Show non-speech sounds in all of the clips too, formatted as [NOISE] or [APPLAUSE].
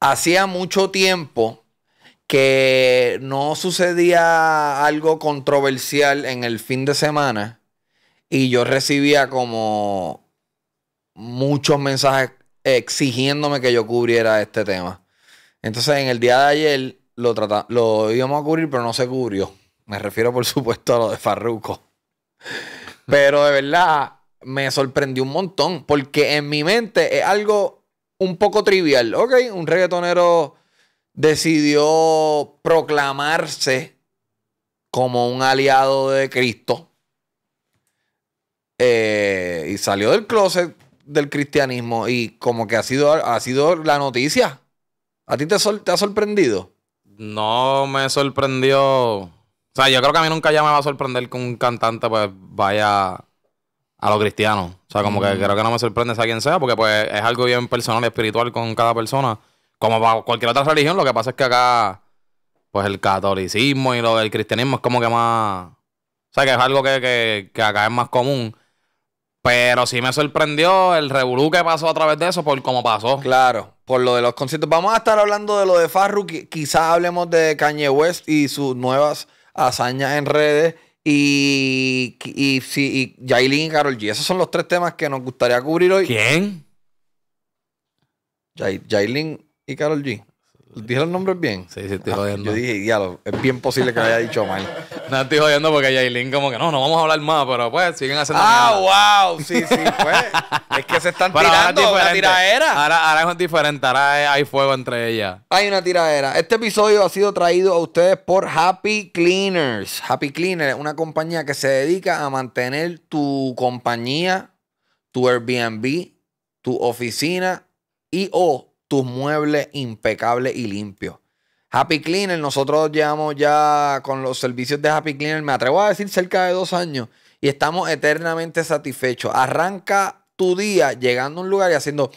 hacía mucho tiempo que no sucedía algo controversial en el fin de semana y yo recibía como muchos mensajes exigiéndome que yo cubriera este tema. Entonces en el día de ayer lo, íbamos a cubrir, pero no se cubrió. Me refiero por supuesto a lo de Farruco. Pero de verdad me sorprendió un montón porque en mi mente es algo un poco trivial. Ok, un reggaetonero decidió proclamarse como un aliado de Cristo. Eh, y salió del closet del cristianismo y como que ha sido, ha sido la noticia. ¿A ti te, te ha sorprendido? No me sorprendió. O sea, yo creo que a mí nunca ya me va a sorprender que un cantante pues, vaya a los cristianos. O sea, como que mm. creo que no me sorprende a quien sea, porque pues es algo bien personal y espiritual con cada persona. Como para cualquier otra religión, lo que pasa es que acá, pues el catolicismo y lo del cristianismo es como que más. O sea, que es algo que, acá es más común. Pero sí me sorprendió el revolú que pasó a través de eso por cómo pasó. Claro, por lo de los conciertos. Vamos a estar hablando de lo de Farru. Quizás hablemos de Kanye West y sus nuevas hazañas en redes y, y, y Yailin y Carol G. Esos son los tres temas que nos gustaría cubrir hoy. ¿Quién? Yailin y Carol G. ¿Dije el nombre bien? Sí, sí, estoy ah, jodiendo. Yo dije, diablo, es bien posible que haya dicho mal. [LAUGHS] no, estoy jodiendo porque Yailin como que no, no vamos a hablar más, pero pues siguen haciendo Ah, wow, sí, sí, pues. es que se están [LAUGHS] tirando la tiradera. Ahora, ahora es diferente, ahora hay fuego entre ellas. Hay una tiradera. Este episodio ha sido traído a ustedes por Happy Cleaners. Happy Cleaners una compañía que se dedica a mantener tu compañía, tu Airbnb, tu oficina y o tus muebles impecables y limpios. Happy Cleaner, nosotros llevamos ya con los servicios de Happy Cleaner, me atrevo a decir cerca de dos años, y estamos eternamente satisfechos. Arranca tu día llegando a un lugar y haciendo,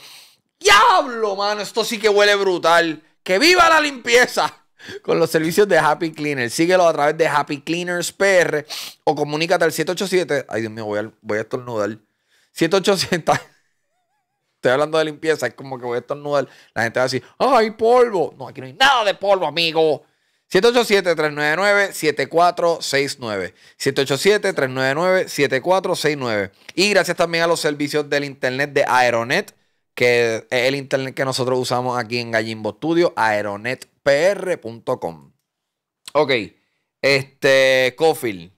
diablo, mano, esto sí que huele brutal. Que viva la limpieza [LAUGHS] con los servicios de Happy Cleaner. Síguelo a través de Happy Cleaners PR o comunícate al 787. Ay, Dios mío, voy a, estornudar. 787 estoy hablando de limpieza, es como que voy a estornudar. La gente va a decir, ay polvo! No, aquí no hay nada de polvo, amigo. 787-399-7469. 787-399-7469. Y gracias también a los servicios del internet de Aeronet, que es el internet que nosotros usamos aquí en Gallimbo Studio, aeronetpr.com. Ok, este, Cofil.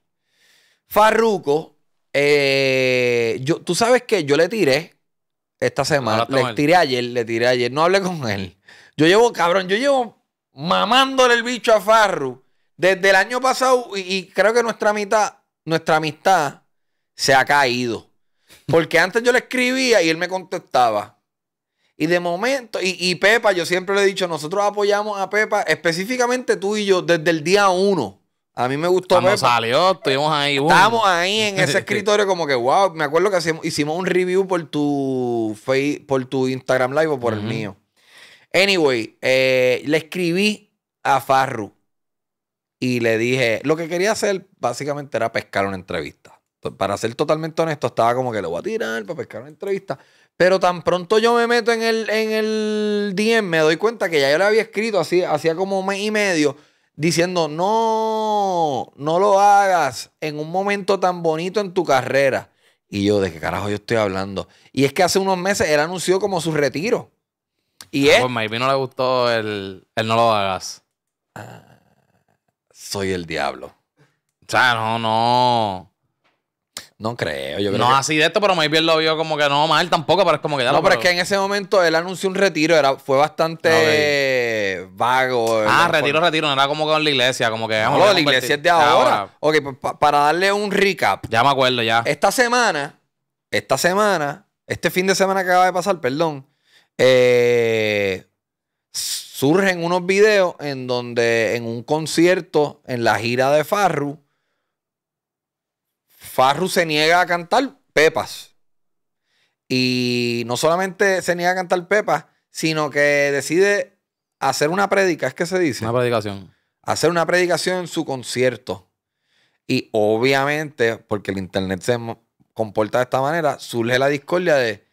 Farruco, eh, tú sabes que yo le tiré esta semana. Le tiré ayer, le tiré ayer. No hablé con él. Yo llevo, cabrón, yo llevo mamándole el bicho a Farru desde el año pasado y, creo que nuestra mitad, nuestra amistad se ha caído. Porque antes yo le escribía y él me contestaba. Y de momento, y, y, Pepa, yo siempre le he dicho, nosotros apoyamos a Pepa, específicamente tú y yo, desde el día uno. A mí me gustó. Cuando pues, salió, estuvimos ahí. Uh. Estábamos ahí en [LAUGHS] ese escritorio como que, wow, me acuerdo que hacíamos, hicimos un review por tu, Facebook, por tu Instagram Live o por el mío. Anyway, eh, le escribí a Farru y le dije, lo que quería hacer básicamente era pescar una entrevista. Para ser totalmente honesto, estaba como que lo voy a tirar para pescar una entrevista. Pero tan pronto yo me meto en el, en el DM, me doy cuenta que ya yo le había escrito así, hacía como un mes y medio diciendo, no, no lo hagas en un momento tan bonito en tu carrera. Y yo, ¿de qué carajo yo estoy hablando? Y es que hace unos meses él anunció como su retiro. Y él... Ah, pues no le gustó el, no lo hagas. Ah, soy el diablo. O sea, no, no. No creo. Yo no así de esto, pero maybe lo vio como que no mal tampoco, pero es como que No, pero es que en ese momento él anunció un retiro, era, fue bastante vago. Ah, retiro, retiro. No era como con la iglesia, como que... No, la iglesia es de ahora. Ok, pues para darle un recap. Ya me acuerdo, ya. Esta semana, esta semana, este fin de semana que acaba de pasar, perdón, eh, surgen unos videos en donde en un concierto, en la gira de Farru, Farru se niega a cantar pepas. Y no solamente se niega a cantar pepas, sino que decide hacer una prédica, es que se dice. Una predicación. Hacer una predicación en su concierto. Y obviamente, porque el internet se comporta de esta manera, surge la discordia de.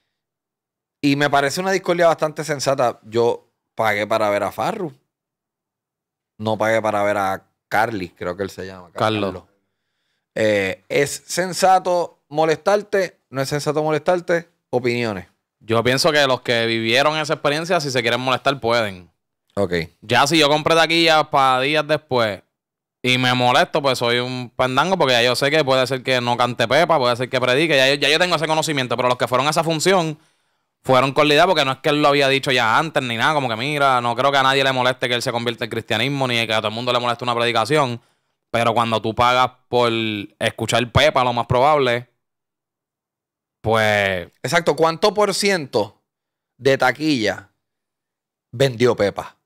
Y me parece una discordia bastante sensata. Yo pagué para ver a Farru. No pagué para ver a Carly, creo que él se llama. Carlos. Eh, ¿Es sensato molestarte? ¿No es sensato molestarte? Opiniones. Yo pienso que los que vivieron esa experiencia, si se quieren molestar, pueden. Ya si yo compré taquillas para días después y me molesto, pues soy un pendango porque ya yo sé que puede ser que no cante Pepa, puede ser que predique, ya, yo tengo ese conocimiento, pero los que fueron a esa función fueron con la idea porque no es que él lo había dicho ya antes ni nada, como que mira, no creo que a nadie le moleste que él se convierta en cristianismo ni que a todo el mundo le moleste una predicación, pero cuando tú pagas por escuchar Pepa, lo más probable, pues... Exacto, ¿cuánto por ciento de taquilla vendió Pepa?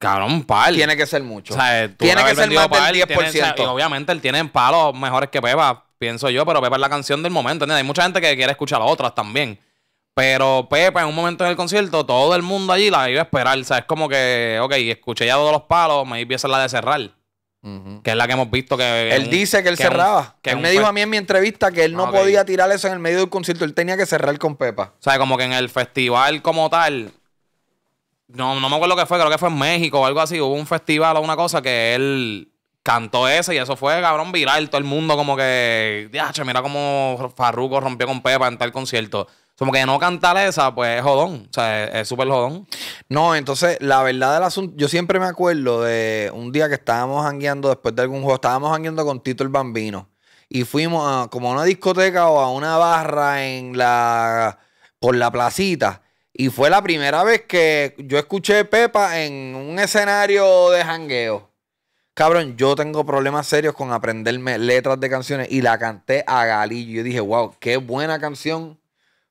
Cabrón, pal. Tiene que ser mucho. Eh, tiene que ser más del 10%. obviamente él tiene palos mejores que Pepa, pienso yo, pero Pepa es la canción del momento. Hay mucha gente que quiere escuchar a otras también. Pero Pepa, en un momento en el concierto, todo el mundo allí la iba a esperar. O sea, es como que, ok, escuché ya todos los palos, me empieza la de cerrar. Que es la que hemos visto que. Él dice que él cerraba. que él me dijo a mí en mi entrevista que él no podía tirar eso en el medio del concierto. Él tenía que cerrar con Pepa. O sea, como que en el festival como tal, no, no me acuerdo qué fue, creo que fue en México o algo así. Hubo un festival o una cosa que él cantó ese y eso fue, cabrón, viral. Todo el mundo como que, mira cómo Farruko rompió con Pepa en tal concierto. Como que no cantar esa, pues es jodón. O sea, es súper jodón. No, entonces, la verdad del asunto, yo siempre me acuerdo de un día que estábamos hangueando después de algún juego, estábamos hangueando con Tito el Bambino. Y fuimos a, como a una discoteca o a una barra en la, por la placita. Y fue la primera vez que yo escuché Pepa en un escenario de jangueo. Cabrón, yo tengo problemas serios con aprenderme letras de canciones y la canté a Galillo. Yo dije, wow, qué buena canción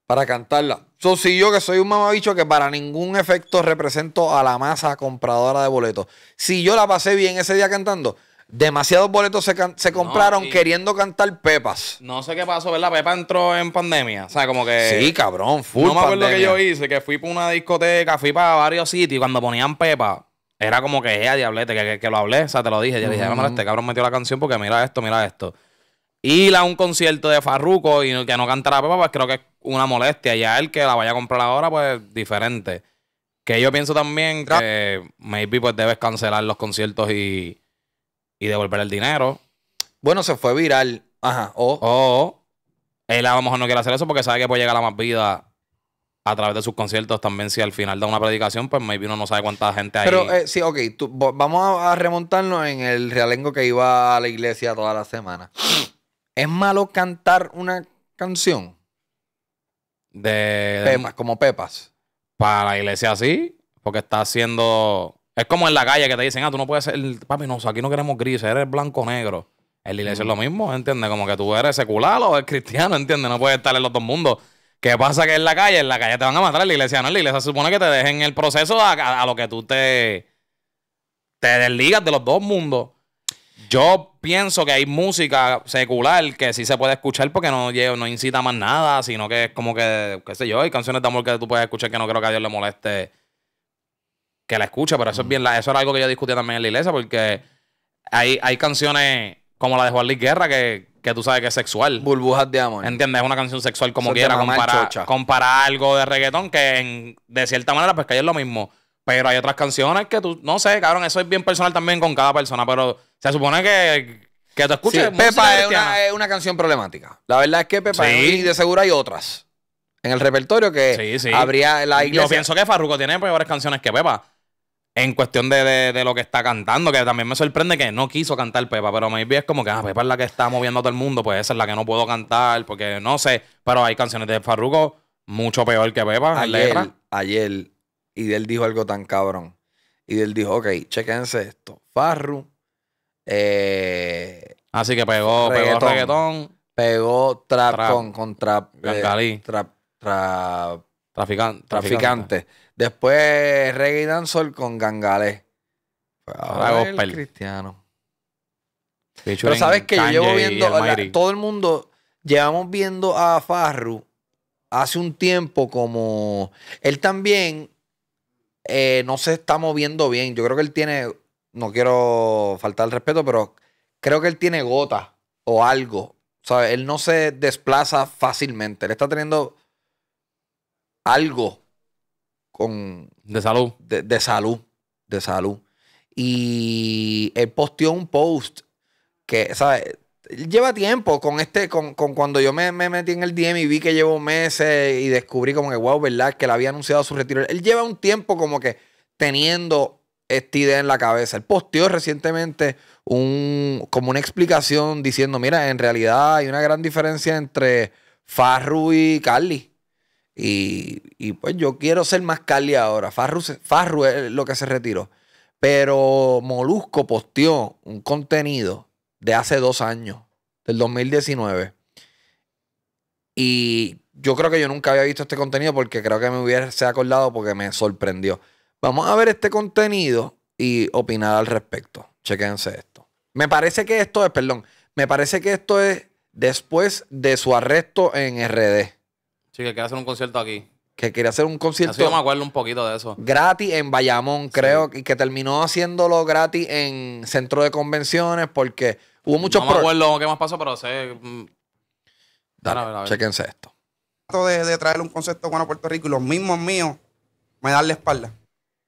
para cantarla. So, si yo que soy un mamabicho que para ningún efecto represento a la masa compradora de boletos, si yo la pasé bien ese día cantando, Demasiados boletos se, compraron queriendo cantar Pepas. No sé qué pasó, ¿verdad? Pepa entró en pandemia. O sea, como que. Sí, cabrón, full. No me acuerdo lo que yo hice, que fui para una discoteca, fui para varios sitios y cuando ponían Pepa, era como que, ella, diablete, que, que, lo hablé, o sea, te lo dije. Yo dije, no, este cabrón metió la canción porque mira esto, mira esto. Y la un concierto de Farruco y que no cantara Pepa, pues creo que es una molestia. Y a él que la vaya a comprar ahora, pues diferente. Que yo pienso también que maybe pues debes cancelar los conciertos y y devolver el dinero. Bueno, se fue viral. Ajá. O. O. Él a lo mejor no quiere hacer eso porque sabe que puede llegar a más vida a través de sus conciertos también si al final da una predicación, pues maybe uno no sabe cuánta gente hay. Pero eh, sí, ok, vamos a, remontarnos en el realengo que iba a la iglesia toda la semana. ¿Es malo cantar una canción? De, de como Pepas. Para la iglesia sí, porque está haciendo es como en la calle que te dicen, ah, tú no puedes ser, papi, no, aquí no queremos grises, eres blanco negro. En la iglesia es lo mismo, ¿entiendes? Como que tú eres secular o eres cristiano, ¿entiendes? No puedes estar en los dos mundos. ¿Qué pasa que en la calle? En la calle te van a matar, en la iglesia no, en la iglesia se supone que te dejen el proceso a, lo que tú te, te desligas de los dos mundos. Yo pienso que hay música secular que sí se puede escuchar porque no, no incita más nada, sino que es como que, qué sé yo, hay canciones de amor que tú puedes escuchar que no creo que a Dios le moleste que la escucha pero eso es bien, eso era algo que yo discutía también en la iglesia, porque hay, hay canciones como la de Juan Luis Guerra que, tú sabes que es sexual. Burbujas de amor. ¿Entiendes? Es una canción sexual como quiera, comparar, algo de reggaetón que de cierta manera pues que es lo mismo. Pero hay otras canciones que tú, no sé, cabrón, eso es bien personal también con cada persona, pero se supone que, que tú escuches. Pepa es una, canción problemática. La verdad es que Pepa y de seguro hay otras en el repertorio que habría la iglesia. Yo pienso que Farruko tiene peores canciones que Pepa en cuestión de, lo que está cantando, que también me sorprende que no quiso cantar Pepa, pero maybe es como que ah, Pepa es la que está moviendo a todo el mundo, pues esa es la que no puedo cantar, porque no sé, pero hay canciones de Farruko mucho peor que Pepa ayer, Ayer, y él dijo algo tan cabrón. Y él dijo, ok, chequense esto. Farru. Eh, Así que pegó reggaetón. Pegó, reggaetón, pegó trap, con, eh, trap. traficante. traficante Después reggae dancehall con Gangale. Ahora el Cristiano. Pero sabes que yo llevo viendo, todo el mundo, llevamos viendo a Farru hace un tiempo como, él también eh, no se está moviendo bien. Yo creo que él tiene, no quiero faltar el respeto, pero creo que él tiene gota o algo. sea, Él no se desplaza fácilmente. Él está teniendo algo de salud. De, salud, de salud. Y él posteó un post que, ¿sabes? lleva tiempo con este, con, cuando yo me, me, metí en el DM y vi que llevo meses y descubrí como que, wow, ¿verdad? Que le había anunciado su retiro. Él lleva un tiempo como que teniendo esta idea en la cabeza. Él posteó recientemente un, como una explicación diciendo, mira, en realidad hay una gran diferencia entre Farru y Carly. Y, pues yo quiero ser más Cali ahora. Farru, es lo que se retiró. Pero Molusco posteó un contenido de hace dos años, del 2019. Y yo creo que yo nunca había visto este contenido porque creo que me hubiese acordado porque me sorprendió. Vamos a ver este contenido y opinar al respecto. Chequense esto. Me parece que esto es, perdón, me parece que esto es después de su arresto en RD. Sí, que quería hacer un concierto aquí. Que quería hacer un concierto. Así yo me acuerdo un poquito de eso. Gratis en Bayamón, creo. Y que terminó haciéndolo gratis en centro de convenciones porque hubo muchos No me problemas. qué más pasó, pero sé. Mm, Dale, chequense esto. Trato de, traer un concierto bueno Puerto Rico y los mismos míos me dan la espalda.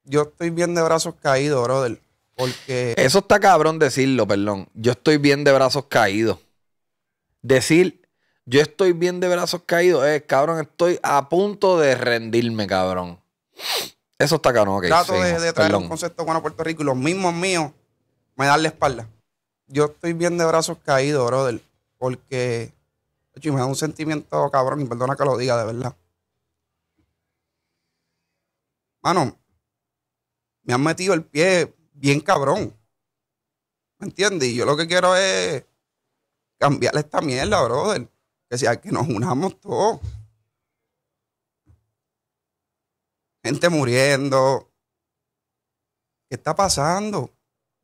Yo estoy bien de brazos caídos, brother. Porque. Eso está cabrón decirlo, perdón. Yo estoy bien de brazos caídos. Decir, yo estoy bien de brazos caídos, eh, cabrón, estoy a punto de rendirme, cabrón. Eso está cabrón, ok. Trato de, de, traer un concepto bueno a Puerto Rico y los mismos míos me dan la espalda. Yo estoy bien de brazos caídos, brother, porque me un sentimiento cabrón y perdona que lo diga, de verdad. Mano, me han metido el pie bien cabrón. ¿Me entiendes? Y yo lo que quiero es cambiarle esta mierda, brother. Que que nos unamos todos. Gente muriendo. ¿Qué está pasando?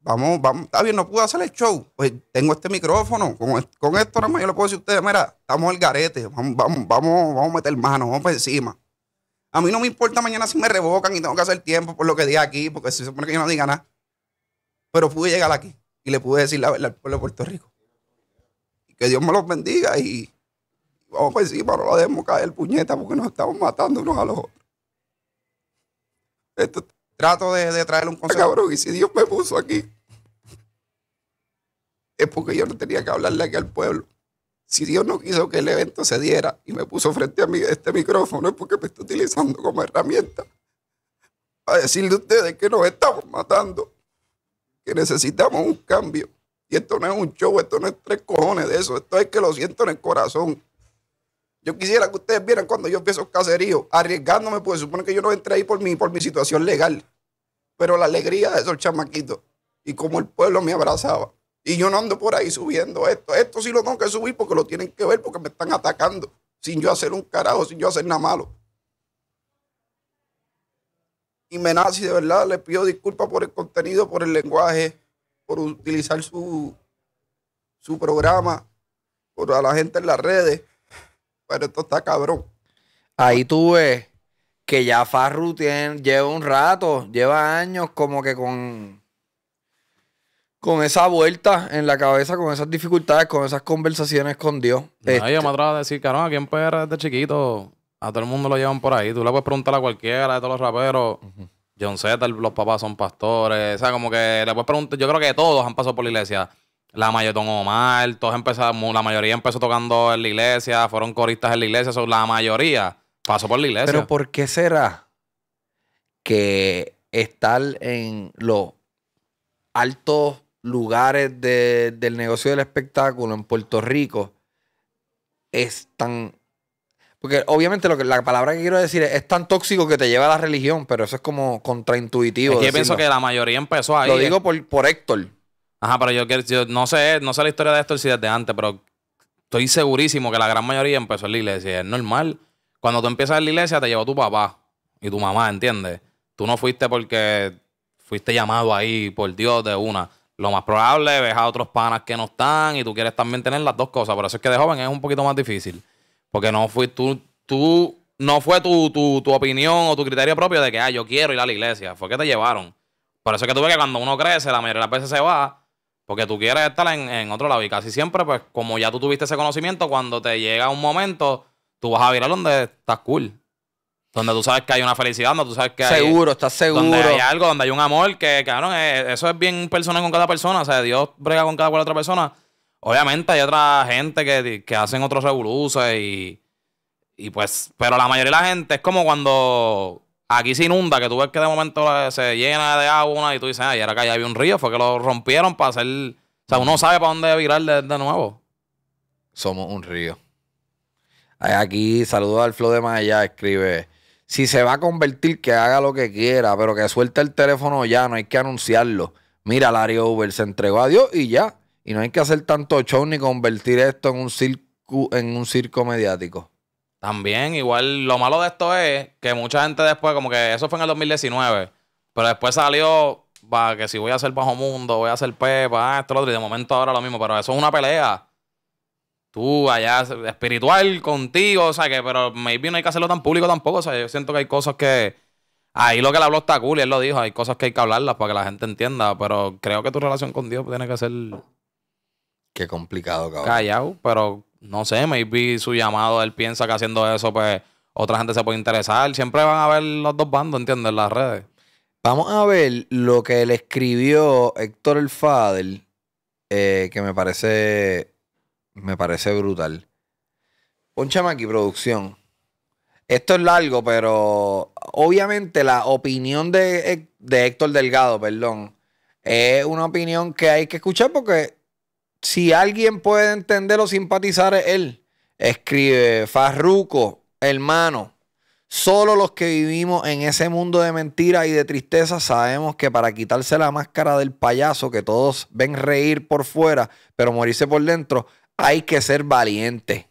Vamos, vamos, está bien, no pude hacer el show. Pues tengo este micrófono. Con, con esto nada más yo le puedo decir a ustedes, mira, estamos el garete, vamos, vamos, vamos, vamos a meter manos, vamos por encima. A mí no me importa mañana si me revocan y tengo que hacer tiempo por lo que di aquí, porque se supone que yo no diga nada. Pero pude llegar aquí y le pude decir la verdad al pueblo de Puerto Rico. que Dios me los bendiga y Vamos por encima, no la dejemos caer puñeta porque nos estamos matando unos a los otros. Esto, Trato de, traer un consejo. Cabrón, y si Dios me puso aquí, es porque yo no tenía que hablarle aquí al pueblo. Si Dios no quiso que el evento se diera y me puso frente a mí este micrófono, es porque me está utilizando como herramienta para decirle a ustedes que nos estamos matando, que necesitamos un cambio. Y esto no es un show, esto no es tres cojones de eso, esto es que lo siento en el corazón. Yo quisiera que ustedes vieran cuando yo empiezo caserío, arriesgándome, porque supone que yo no entré ahí por mi, por mi situación legal. Pero la alegría de esos chamaquitos y como el pueblo me abrazaba. Y yo no ando por ahí subiendo esto. Esto sí lo tengo que subir porque lo tienen que ver, porque me están atacando, sin yo hacer un carajo, sin yo hacer nada malo. Y nace, de verdad, le pido disculpas por el contenido, por el lenguaje, por utilizar su, su programa, por a la gente en las redes pero esto está cabrón. Ahí tú ves que ya Farru lleva un rato, lleva años como que con, con esa vuelta en la cabeza, con esas dificultades, con esas conversaciones con Dios. No, Yo me atrevo a decir, carón, aquí en PR desde chiquito, a todo el mundo lo llevan por ahí. Tú le puedes preguntar a cualquiera de todos los raperos. John Z, los papás son pastores. O sea, como que le puedes preguntar. Yo creo que todos han pasado por la iglesia la mayoría Omar, todos empezaron, la mayoría empezó tocando en la iglesia, fueron coristas en la iglesia, la mayoría pasó por la iglesia. Pero ¿por qué será que estar en los altos lugares del negocio del espectáculo en Puerto Rico es tan... Porque obviamente lo la palabra que quiero decir es, tan tóxico que te lleva a la religión, pero eso es como contraintuitivo. yo pienso que la mayoría empezó ahí. Lo digo por, por Héctor. Ajá, pero yo, yo no sé, no sé la historia de esto si desde antes, pero estoy segurísimo que la gran mayoría empezó en la iglesia. Es normal. Cuando tú empiezas en la iglesia, te llevó tu papá y tu mamá, ¿entiendes? Tú no fuiste porque fuiste llamado ahí por Dios de una. Lo más probable ver a otros panas que no están y tú quieres también tener las dos cosas. Por eso es que de joven es un poquito más difícil. Porque no fui tú, tú, no fue tu, tu, opinión o tu criterio propio de que ah, yo quiero ir a la iglesia. Fue que te llevaron. Por eso es que tú ves que cuando uno crece, la mayoría de las veces se va porque tú quieres estar en, otro lado. Y casi siempre, pues, como ya tú tuviste ese conocimiento, cuando te llega un momento, tú vas a virar donde estás cool. Donde tú sabes que hay una felicidad, donde tú sabes que hay. Seguro, estás seguro. Donde hay algo, donde hay un amor, que, claro, eh, eso es bien personal con cada persona. O sea, Dios brega con cada cual otra persona. Obviamente hay otra gente que, que hacen otros revoluces y. Y pues. Pero la mayoría de la gente es como cuando Aquí se inunda, que tú ves que de momento se llena de agua y tú dices, ay era que acá ya había un río, fue que lo rompieron para hacer. O sea, uno sabe para dónde virar de, nuevo. Somos un río. Aquí, saludo al Flow de Maya, escribe. Si se va a convertir, que haga lo que quiera, pero que suelte el teléfono ya, no hay que anunciarlo. Mira, Larry Uber se entregó a Dios y ya. Y no hay que hacer tanto show ni convertir esto en un circo, en un circo mediático. También, igual, lo malo de esto es que mucha gente después, como que eso fue en el 2019, pero después salió va, que si voy a hacer bajo mundo, voy a hacer pepa, ah, esto, lo otro, y de momento ahora lo mismo, pero eso es una pelea. Tú allá, espiritual contigo, o sea que, pero maybe no hay que hacerlo tan público tampoco, o sea, yo siento que hay cosas que... Ahí lo que le habló está cool él lo dijo, hay cosas que hay que hablarlas para que la gente entienda, pero creo que tu relación con Dios tiene que ser... Qué complicado, cabrón. callao pero no sé, me maybe su llamado, él piensa que haciendo eso, pues otra gente se puede interesar. Siempre van a ver los dos bandos, ¿entiendes? En las redes. Vamos a ver lo que le escribió Héctor el Fadel, eh, que me parece, me parece brutal. Un aquí, producción. Esto es largo, pero obviamente la opinión de Héctor Delgado, perdón, es una opinión que hay que escuchar porque si alguien puede entender o simpatizar es él. Escribe Farruco, hermano. Solo los que vivimos en ese mundo de mentiras y de tristeza sabemos que para quitarse la máscara del payaso que todos ven reír por fuera, pero morirse por dentro, hay que ser valiente.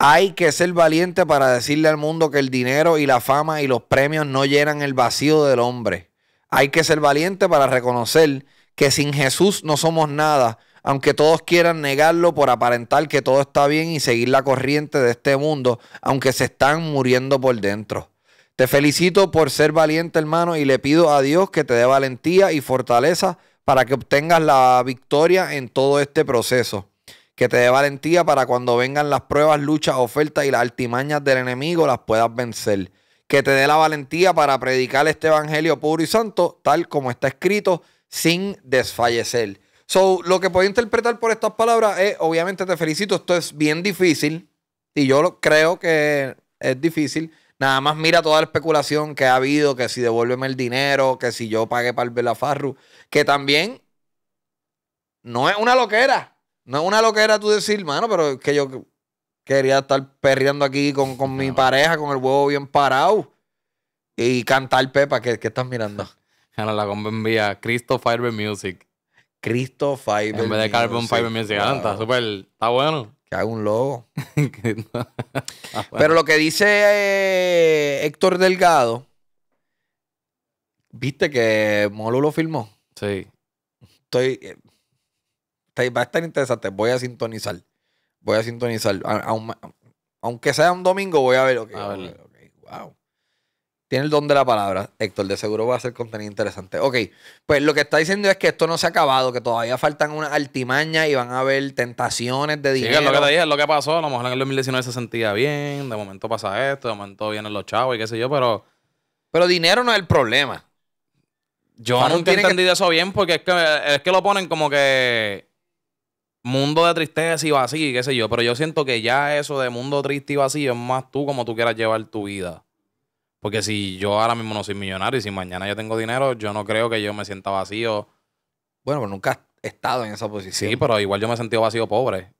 Hay que ser valiente para decirle al mundo que el dinero y la fama y los premios no llenan el vacío del hombre. Hay que ser valiente para reconocer que sin Jesús no somos nada, aunque todos quieran negarlo por aparentar que todo está bien y seguir la corriente de este mundo, aunque se están muriendo por dentro. Te felicito por ser valiente, hermano, y le pido a Dios que te dé valentía y fortaleza para que obtengas la victoria en todo este proceso. Que te dé valentía para cuando vengan las pruebas, luchas, ofertas y las altimañas del enemigo las puedas vencer. Que te dé la valentía para predicar este evangelio puro y santo, tal como está escrito, sin desfallecer. So, lo que puedo interpretar por estas palabras es, obviamente te felicito, esto es bien difícil y yo creo que es difícil. Nada más mira toda la especulación que ha habido, que si devuélveme el dinero, que si yo pagué para el la que también no es una loquera. No es una loquera tú decir, mano, pero es que yo quería estar perreando aquí con, mi pareja, con el huevo bien parado y cantar Pepa, ¿Qué estás mirando. [LAUGHS] la envía Christopher Music. Cristo Fiber. En vez de Carbon Music, Fiber me claro. está súper, está bueno. Que haga un logo. [LAUGHS] Pero lo que dice eh, Héctor Delgado, viste que Molo lo filmó. Sí. Estoy, eh, va a estar interesante. Voy a sintonizar. Voy a sintonizar. aunque sea un domingo, voy a ver. lo a Wow. Tiene el don de la palabra, Héctor. De seguro va a ser contenido interesante. Ok, pues lo que está diciendo es que esto no se ha acabado, que todavía faltan unas altimañas y van a haber tentaciones de dinero. Sí, es lo que te dije, es lo que pasó. A lo mejor en el 2019 se sentía bien, de momento pasa esto, de momento vienen los chavos y qué sé yo, pero. Pero dinero no es el problema. Yo nunca he entendido eso bien porque es que, es que lo ponen como que mundo de tristeza y vacío, qué sé yo. Pero yo siento que ya eso de mundo triste y vacío es más tú como tú quieras llevar tu vida. Porque si yo ahora mismo no soy millonario y si mañana yo tengo dinero, yo no creo que yo me sienta vacío. Bueno, pues nunca has estado en esa posición. Sí, pero igual yo me he sentido vacío pobre.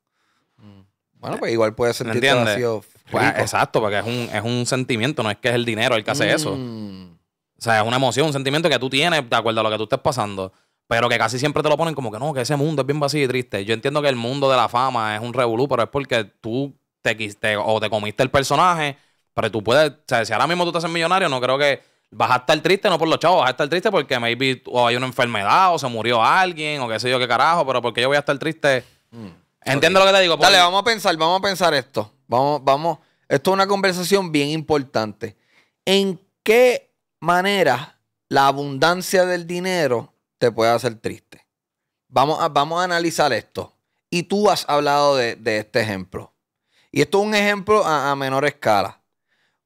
Mm. Bueno, pues igual puede sentirte vacío. Pues, exacto, porque es un, sentimiento, no es que es el dinero el que hace eso. Mm. O sea, es una emoción, un sentimiento que tú tienes de acuerdo a lo que tú estés pasando. Pero que casi siempre te lo ponen como que no, que ese mundo es bien vacío y triste. Yo entiendo que el mundo de la fama es un revolú, pero es porque tú te, o te comiste el personaje pero tú puedes, o sea, si ahora mismo tú estás en millonario, no creo que vas a estar triste, no por los chavos, vas a estar triste porque maybe o hay una enfermedad o se murió alguien o qué sé yo qué carajo, pero porque yo voy a estar triste. Mm. Entiendo lo que te digo. Dale, vamos a pensar, vamos a pensar esto. Vamos, vamos. Esto es una conversación bien importante. ¿En qué manera la abundancia del dinero te puede hacer triste? Vamos a, vamos a analizar esto. Y tú has hablado de, este ejemplo. Y esto es un ejemplo a menor escala.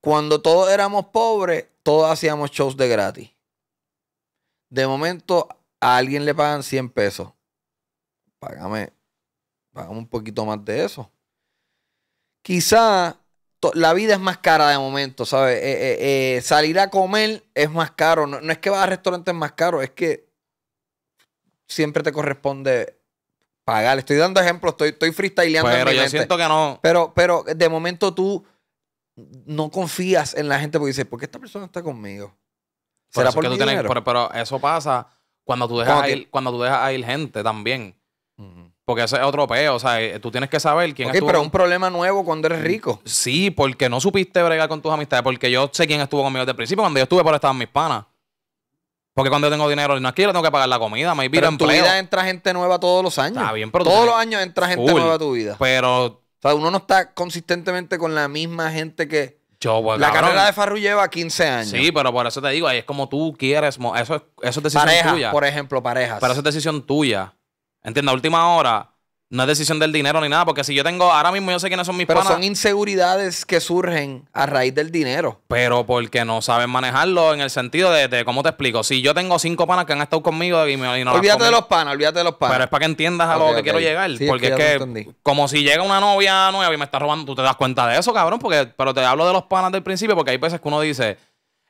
Cuando todos éramos pobres, todos hacíamos shows de gratis. De momento, a alguien le pagan 100 pesos. Págame, un poquito más de eso. Quizá la vida es más cara de momento, ¿sabes? Eh, eh, eh, salir a comer es más caro. No, es que vas a restaurantes más caro, es que siempre te corresponde pagar. Estoy dando ejemplos, estoy, estoy freestyleando. Pero siento que no. Pero, pero de momento tú no confías en la gente porque dices, ¿por qué esta persona está conmigo? ¿Será por, pero, eso pasa cuando tú dejas, a ir, cuando tú dejas gente también. Porque ese es otro peo. O sea, eh, tú tienes que saber quién es okay, estuvo... pero un problema nuevo cuando eres mm, rico. Sí, porque no supiste bregar con tus amistades. Porque yo sé quién estuvo conmigo desde el principio. Cuando yo estuve, por estaban mis panas. Porque cuando yo tengo dinero, no es que tengo que pagar la comida, me pero en tu vida entra gente nueva todos los años. Está bien, pero... Todos los años entra gente nueva a tu vida. Pero o sea, uno no está consistentemente con la misma gente que. la carrera de Farru lleva 15 años. Sí, pero por eso te digo, ahí es como tú quieres. Eso, eso es decisión Pareja, tuya. Por ejemplo, parejas. Pero eso es decisión tuya. Entiendo, a última hora no es decisión del dinero ni nada, porque si yo tengo, ahora mismo yo sé quiénes son mis Pero panas. son inseguridades que surgen a raíz del dinero. Pero porque no saben manejarlo en el sentido de, ¿cómo te explico? Si yo tengo cinco panas que han estado conmigo y, me, no Olvídate de los panas, olvídate de los panas. Pero es para que entiendas a lo que quiero llegar. porque es que, como si llega una novia nueva y me está robando, tú te das cuenta de eso, cabrón. Porque, pero te hablo de los panas del principio, porque hay veces que uno dice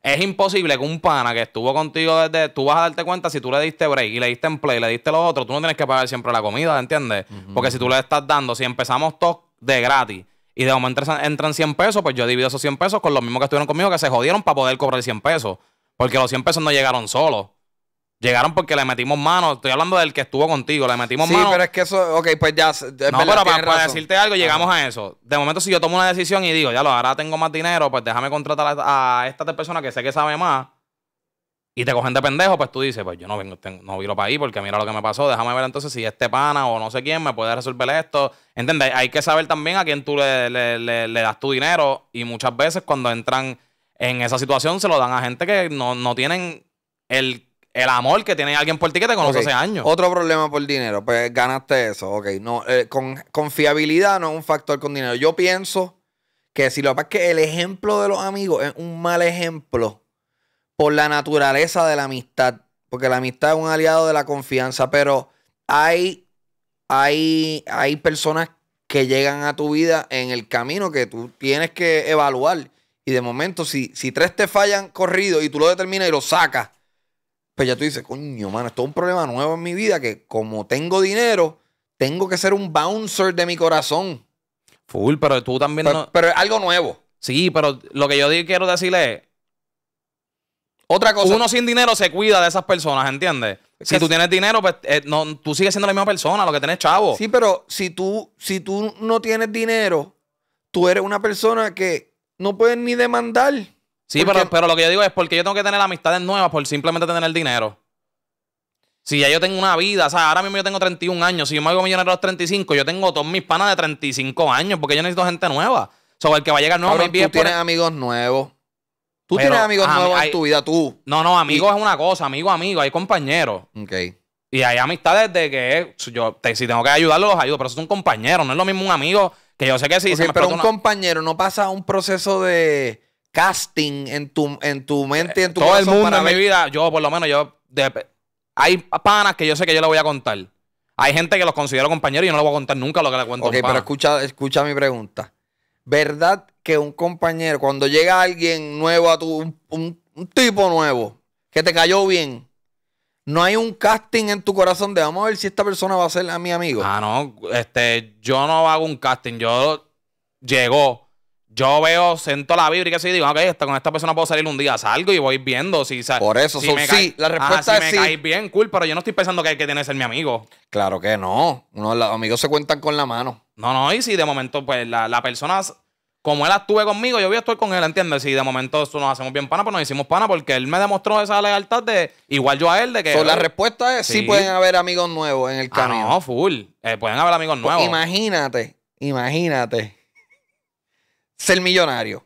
es imposible que un pana que estuvo contigo desde. Tú vas a darte cuenta si tú le diste break y le diste en play, le diste los otros, tú no tienes que pagar siempre la comida, ¿entiendes? Porque si tú le estás dando, si empezamos todos de gratis y de momento entran 100 pesos, pues yo divido esos 100 pesos con los mismos que estuvieron conmigo que se jodieron para poder cobrar 100 pesos. Porque los 100 pesos no llegaron solos. Llegaron porque le metimos mano. Estoy hablando del que estuvo contigo. Le metimos mano. Sí, pero es que eso. Ok, pues ya. no, pero para, decirte algo, llegamos a eso. De momento, si yo tomo una decisión y digo, ya lo, ahora tengo más dinero, pues déjame contratar a, esta persona que sé que sabe más. Y te cogen de pendejo, pues tú dices, pues yo no vengo, no viro para ahí porque mira lo que me pasó. Déjame ver entonces si este pana o no sé quién me puede resolver esto. ¿Entiendes? Hay que saber también a quién tú le, das tu dinero. Y muchas veces cuando entran en esa situación se lo dan a gente que no, no tienen el el amor que tiene alguien por ti que te conoce hace años. Otro problema por dinero, pues ganaste eso, ok. No, eh, con, confiabilidad no es un factor con dinero. Yo pienso que si lo que es que el ejemplo de los amigos es un mal ejemplo por la naturaleza de la amistad, porque la amistad es un aliado de la confianza, pero hay, hay, hay personas que llegan a tu vida en el camino que tú tienes que evaluar. Y de momento, si, si tres te fallan corrido y tú lo determinas y lo sacas, pero pues ya tú dices, coño, mano, esto es un problema nuevo en mi vida que como tengo dinero, tengo que ser un bouncer de mi corazón. Full, pero tú también pero, es algo nuevo. Sí, pero lo que yo quiero decirle es... Otra cosa... Uno sin dinero se cuida de esas personas, ¿entiendes? Si tú tienes dinero, pues eh, no, tú sigues siendo la misma persona, lo que tienes chavo. Sí, pero si tú, si tú no tienes dinero, tú eres una persona que no puedes ni demandar. Sí, pero, lo que yo digo es porque yo tengo que tener amistades nuevas por simplemente tener el dinero. Si ya yo tengo una vida, o sea, ahora mismo yo tengo 31 años, si yo me hago millonario a los 35, yo tengo todos mis panas de 35 años, porque yo necesito gente nueva. Sobre el que va a llegar nuevo, tú tienes amigos nuevos. Tú tienes amigos ah, nuevos en tu vida, tú. No, no, amigos es una cosa, amigo, amigo, hay compañeros. Ok. Y hay amistades de que yo, si tengo que ayudarlos, los ayudo, pero eso es un compañero, no es lo mismo un amigo que yo sé que sí. pero un compañero no pasa un proceso de casting en tu, en tu mente, en tu Todo el mundo en mi vida, yo por lo menos, yo... hay panas que yo sé que yo le voy a contar. Hay gente que los considero compañeros y yo no les voy a contar nunca lo que le cuento. Ok, pero escucha, escucha mi pregunta. ¿Verdad que un compañero, cuando llega alguien nuevo a tu, un, tipo nuevo, que te cayó bien, no hay un casting en tu corazón de vamos a ver si esta persona va a ser a mi amigo. Ah, no, este, yo no hago un casting, yo llegó, yo veo, siento la vibra y que sí, digo, ok, con esta persona puedo salir un día, salgo y voy viendo si sale Por eso, la respuesta si me sí. bien, cool, pero yo no estoy pensando que hay que tiene ser mi amigo. Claro que no. Uno, los amigos se cuentan con la mano. No, no, y si de momento, pues, la, persona, como él estuve conmigo, yo voy a estar con él, ¿entiendes? Si de momento eso nos hacemos bien pana, pues nos hicimos pana, porque él me demostró esa lealtad de, igual yo a él, de que. la respuesta es sí. pueden haber amigos nuevos en el ah, camino. no, full. Eh, pueden haber amigos pues nuevos. imagínate, imagínate ser millonario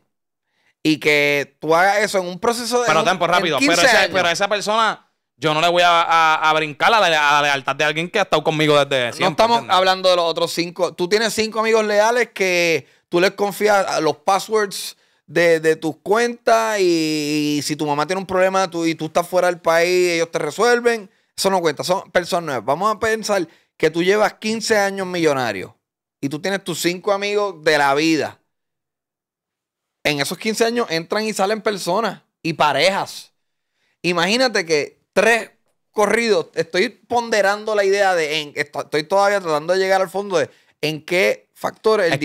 y que tú hagas eso en un proceso de. Pero rápido. Pero, esa persona, yo no le voy a, a, brincar a la, lealtad de alguien que ha estado conmigo desde siempre. No estamos hablando de los otros cinco. Tú tienes cinco amigos leales que tú les confías los passwords. De, tus cuentas y, si tu mamá tiene un problema tú, y tú estás fuera del país, ellos te resuelven. Eso no cuenta, son personas nuevas. Vamos a pensar que tú llevas 15 años millonario y tú tienes tus cinco amigos de la vida en esos 15 años entran y salen personas y parejas. Imagínate que tres corridos, estoy ponderando la idea de, estoy todavía tratando de llegar al fondo de en qué factores el a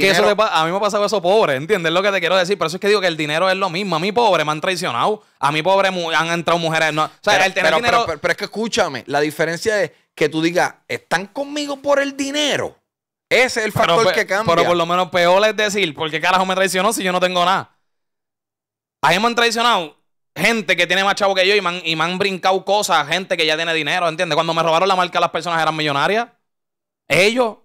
mí me ha pasado eso pobre, ¿entiendes lo que te quiero decir? Por eso es que digo que el dinero es lo mismo. A mí pobre me han traicionado, a mí pobre han entrado mujeres... pero es que escúchame, la diferencia es que tú digas, están conmigo por el dinero ese es el factor que cambia. Pero por lo menos peor es decir, ¿por qué carajo me traicionó si yo no tengo nada? A mí me han traicionado gente que tiene más chavo que yo y me, han, y brincado cosas, gente que ya tiene dinero, ¿entiendes? Cuando me robaron la marca, las personas eran millonarias. Ellos.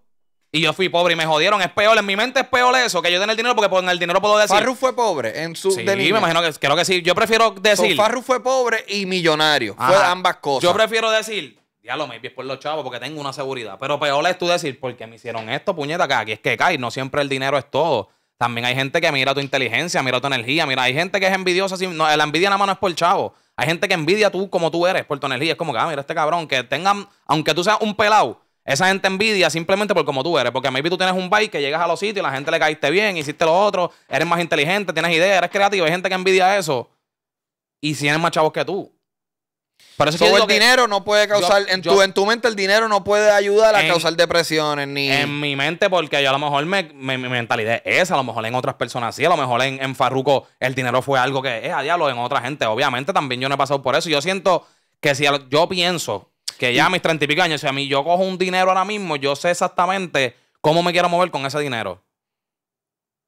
Y yo fui pobre y me jodieron. Es peor, en mi mente es peor eso, que yo tenga el dinero, porque con el dinero puedo decir. Farru fue pobre en su. Sí, me imagino que creo que sí. Yo prefiero decir. Farru fue pobre y millonario. ambas cosas. Yo prefiero decir diablo, me por los chavos porque tengo una seguridad. Pero peor es tú decir, porque me hicieron esto, puñeta? Que aquí es que cae, no siempre el dinero es todo. También hay gente que mira tu inteligencia, mira tu energía, mira, hay gente que es envidiosa, la envidia nada más no es por chavo. Hay gente que envidia tú como tú eres por tu energía. Es como que, ah, mira este cabrón, que tengan, aunque tú seas un pelado, esa gente envidia simplemente por como tú eres. Porque maybe tú tienes un bike que llegas a los sitios y la gente le caíste bien, hiciste lo otro, eres más inteligente, tienes ideas, eres creativo. Hay gente que envidia eso y si eres más chavos que tú. Para eso el dinero no puede causar. en, tu, en tu mente, el dinero no puede ayudar a causar depresiones ni. En mi mente, porque yo a lo mejor mi mentalidad es esa, a lo mejor en otras personas sí, a lo mejor en, en el dinero fue algo que es a diablo en otra gente. Obviamente también yo no he pasado por eso. Yo siento que si yo pienso que ya a mis treinta y pico años, si a mí yo cojo un dinero ahora mismo, yo sé exactamente cómo me quiero mover con ese dinero.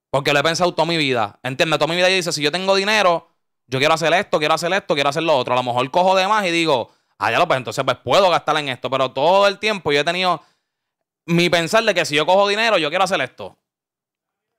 Porque lo he pensado toda mi vida. Entiende, toda mi vida yo dice, si yo tengo dinero yo quiero hacer esto, quiero hacer esto, quiero hacer lo otro. A lo mejor cojo de más y digo, ah, ya lo, pues entonces pues puedo gastar en esto. Pero todo el tiempo yo he tenido mi pensar de que si yo cojo dinero, yo quiero hacer esto.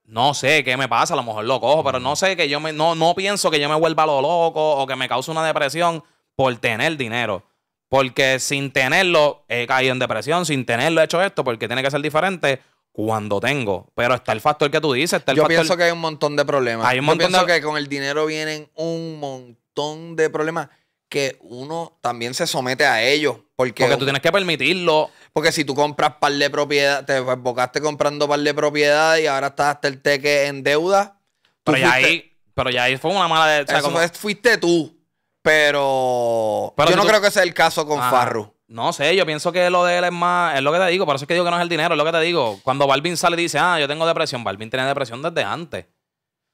No sé qué me pasa, a lo mejor lo cojo, pero no sé que yo me, no, no pienso que yo me vuelva lo loco o que me cause una depresión por tener dinero. Porque sin tenerlo he caído en depresión, sin tenerlo he hecho esto, porque tiene que ser diferente cuando tengo. Pero está el factor que tú dices, Yo pienso que hay un montón de problemas. Yo pienso que con el dinero vienen un montón de problemas que uno también se somete a ellos. Porque, tú tienes que permitirlo. Porque si tú compras par de propiedad, te enfocaste comprando par de propiedad y ahora estás hasta el teque en deuda. Pero ya, ahí, pero ya ahí fue una mala... O como... fuiste tú. Pero, yo no creo que sea el caso con Farru. No sé, yo pienso que lo de él es más, es lo que te digo, por eso es que digo que no es el dinero, es lo que te digo. Cuando Balvin sale y dice, ah, yo tengo depresión, Balvin tenía depresión desde antes.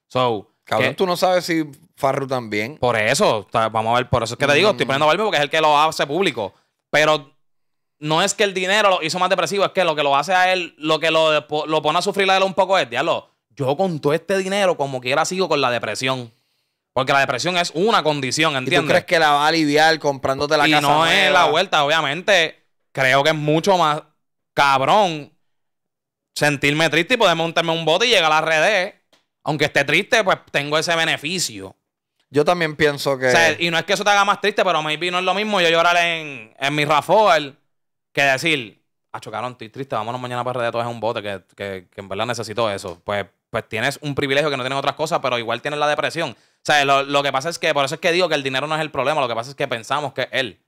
So, Cabrón, tú no sabes si Farru también. Por eso, vamos a ver, por eso es que te digo, estoy mm. poniendo a Balvin porque es el que lo hace público. Pero no es que el dinero lo hizo más depresivo, es que lo que lo hace a él, lo que lo, lo pone a sufrir a él un poco es, diablo, yo con todo este dinero, como quiera sigo con la depresión. Porque la depresión es una condición, ¿entiendes? ¿Y tú crees que la va a aliviar comprándote la y casa? Y no es la vuelta, obviamente. Creo que es mucho más cabrón sentirme triste y poder montarme un bote y llegar a la red, Aunque esté triste, pues tengo ese beneficio. Yo también pienso que. O sea, y no es que eso te haga más triste, pero maybe no es lo mismo yo llorar en, mi Rafael que decir, ah, chocaron, estoy triste, vámonos mañana para redes todo es un bote, que, en verdad necesito eso. Pues, pues tienes un privilegio que no tienen otras cosas, pero igual tienes la depresión. O sea, lo, que pasa es que, por eso es que digo que el dinero no es el problema, lo que pasa es que pensamos que él.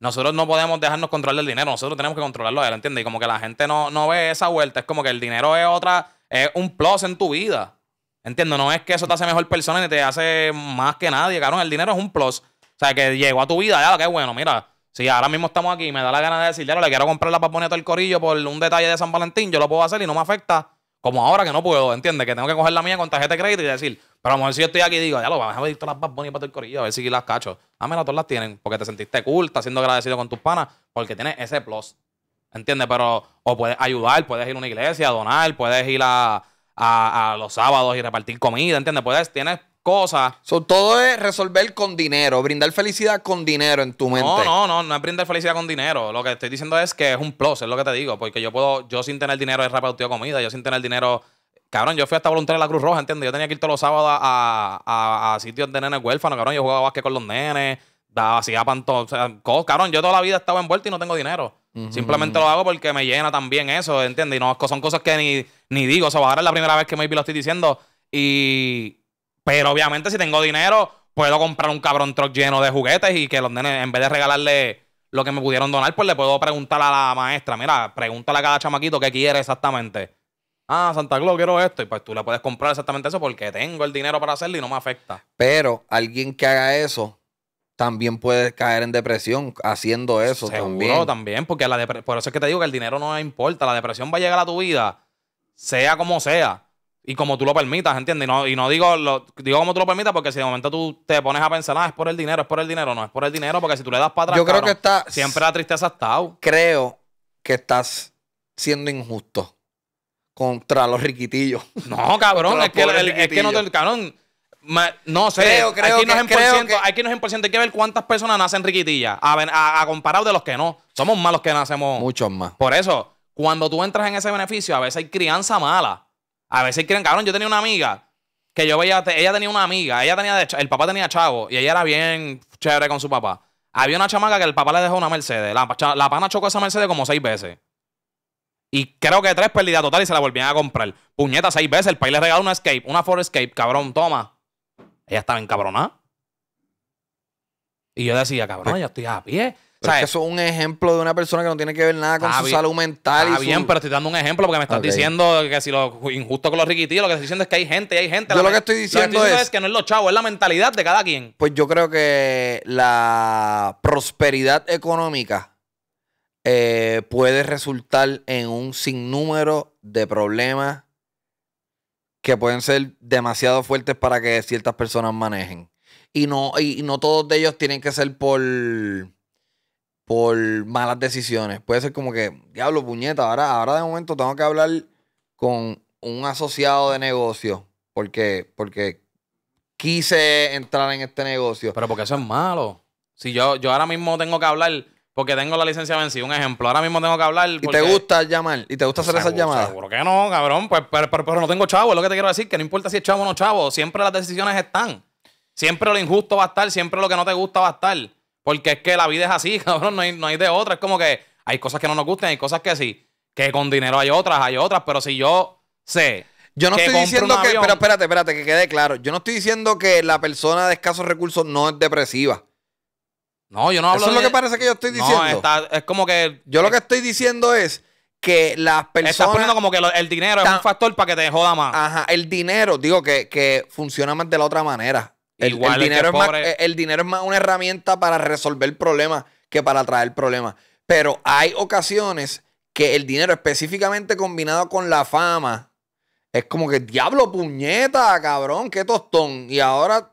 Nosotros no podemos dejarnos controlar el dinero, nosotros tenemos que controlarlo a él, ¿entiendes? Y como que la gente no, no ve esa vuelta, es como que el dinero es otra, es un plus en tu vida. Entiendo, no es que eso te hace mejor persona ni te hace más que nadie, cabrón. El dinero es un plus. O sea, que llegó a tu vida, ya, qué bueno, mira. Si ahora mismo estamos aquí y me da la gana de decir, ya, le quiero comprar la paponeta al corillo por un detalle de San Valentín, yo lo puedo hacer y no me afecta como ahora que no puedo, ¿entiendes? Que tengo que coger la mía con tarjeta de crédito y decir, pero a lo mejor si yo estoy aquí digo, ya lo, déjame todas las Bad para todo el corillo, a ver si las cacho. Dámela, ah, todas las tienen, porque te sentiste cool, estás siendo agradecido con tus panas, porque tienes ese plus. ¿Entiendes? Pero, o puedes ayudar, puedes ir a una iglesia, a donar, puedes ir a, a los sábados y repartir comida, ¿entiendes? Puedes, tienes cosas. todo es resolver con dinero, brindar felicidad con dinero en tu mente. No, no, no, no es brindar felicidad con dinero. Lo que estoy diciendo es que es un plus, es lo que te digo, porque yo puedo, yo sin tener dinero he repartido comida, yo sin tener dinero... Cabrón, yo fui hasta voluntario de la Cruz Roja, ¿entiendes? Yo tenía que ir todos los sábados a, a, sitios de nenes huérfanos, cabrón. Yo jugaba básquet con los nenes, hacía panto... O sea, cabrón, yo toda la vida estaba envuelto y no tengo dinero. Simplemente lo hago porque me llena también eso, ¿entiendes? Y no, son cosas que ni, ni digo. O sea, ahora es la primera vez que me lo estoy diciendo. Y, pero obviamente, si tengo dinero, puedo comprar un cabrón truck lleno de juguetes y que los nenes, en vez de regalarle lo que me pudieron donar, pues le puedo preguntar a la maestra, mira, pregúntale a cada chamaquito qué quiere exactamente. Ah, Santa Claus, quiero esto. Y pues tú le puedes comprar exactamente eso porque tengo el dinero para hacerlo y no me afecta. Pero alguien que haga eso también puede caer en depresión haciendo eso Seguro, también. también, porque la por eso es que te digo que el dinero no importa. La depresión va a llegar a tu vida, sea como sea. Y como tú lo permitas, ¿entiendes? Y no, y no digo, lo, digo como tú lo permitas, porque si de momento tú te pones a pensar, ah, es por el dinero, es por el dinero, no, es por el dinero, porque si tú le das para atrás, yo siempre la tristeza está. estado. Creo que estás siendo injusto contra los riquitillos. No, cabrón, es que, no te. Cabrón, no sé. aquí que, no es en que... no es Hay que ver cuántas personas nacen riquitillas. A, a comparar de los que no. Somos más los que nacemos. Muchos más. Por eso, cuando tú entras en ese beneficio, a veces hay crianza mala. A veces creen, cabrón, yo tenía una amiga que yo veía, ella tenía una amiga, ella tenía, el papá tenía chavo y ella era bien chévere con su papá. Había una chamaca que el papá le dejó una Mercedes. La, la pana chocó esa Mercedes como seis veces. Y creo que tres pérdidas total y se la volvían a comprar. Puñeta, seis veces. El país le regaló una Escape, una Ford Escape. Cabrón, toma. Ella estaba encabronada. Y yo decía, cabrón, pues yo estoy a pie eso es un ejemplo de una persona que no tiene que ver nada con su salud mental. Está bien, pero estoy dando un ejemplo porque me estás diciendo que si lo injusto con los riquitillos, lo que estoy diciendo es que hay gente, hay gente. Yo lo que estoy diciendo, es... que no es los chavos, es la mentalidad de cada quien. Pues yo creo que la prosperidad económica eh, puede resultar en un sinnúmero de problemas que pueden ser demasiado fuertes para que ciertas personas manejen. Y no, y no todos de ellos tienen que ser por por malas decisiones. Puede ser como que, diablo, puñeta, ahora, ahora de momento tengo que hablar con un asociado de negocio porque, porque quise entrar en este negocio. Pero porque eso es malo. Si yo, yo ahora mismo tengo que hablar porque tengo la licencia vencida, un ejemplo, ahora mismo tengo que hablar. Y te gusta llamar, y te gusta hacer esas llamadas. Seguro no, cabrón, pues, pero, no tengo chavo, es lo que te quiero decir, que no importa si es chavo o no chavo, siempre las decisiones están. Siempre lo injusto va a estar, siempre lo que no te gusta va a estar. Porque es que la vida es así, [LAUGHS] cabrón, no hay, no hay de otra. Es como que hay cosas que no nos gustan, hay cosas que sí. Que con dinero hay otras, hay otras, pero si yo sé yo no estoy diciendo que. Pero espérate, espérate, que quede claro. Yo no estoy diciendo que la persona de escasos recursos no es depresiva. No, yo no hablo Eso es lo que parece que yo estoy diciendo. No, es como que. Yo lo que estoy diciendo es que las personas. Estás poniendo como que el dinero es un factor para que te joda más. Ajá, el dinero, digo que, que funciona más de la otra manera. El, dinero es, más, una herramienta para resolver problemas que para traer problemas. Pero hay ocasiones que el dinero específicamente combinado con la fama es como que diablo puñeta, cabrón, qué tostón. Y ahora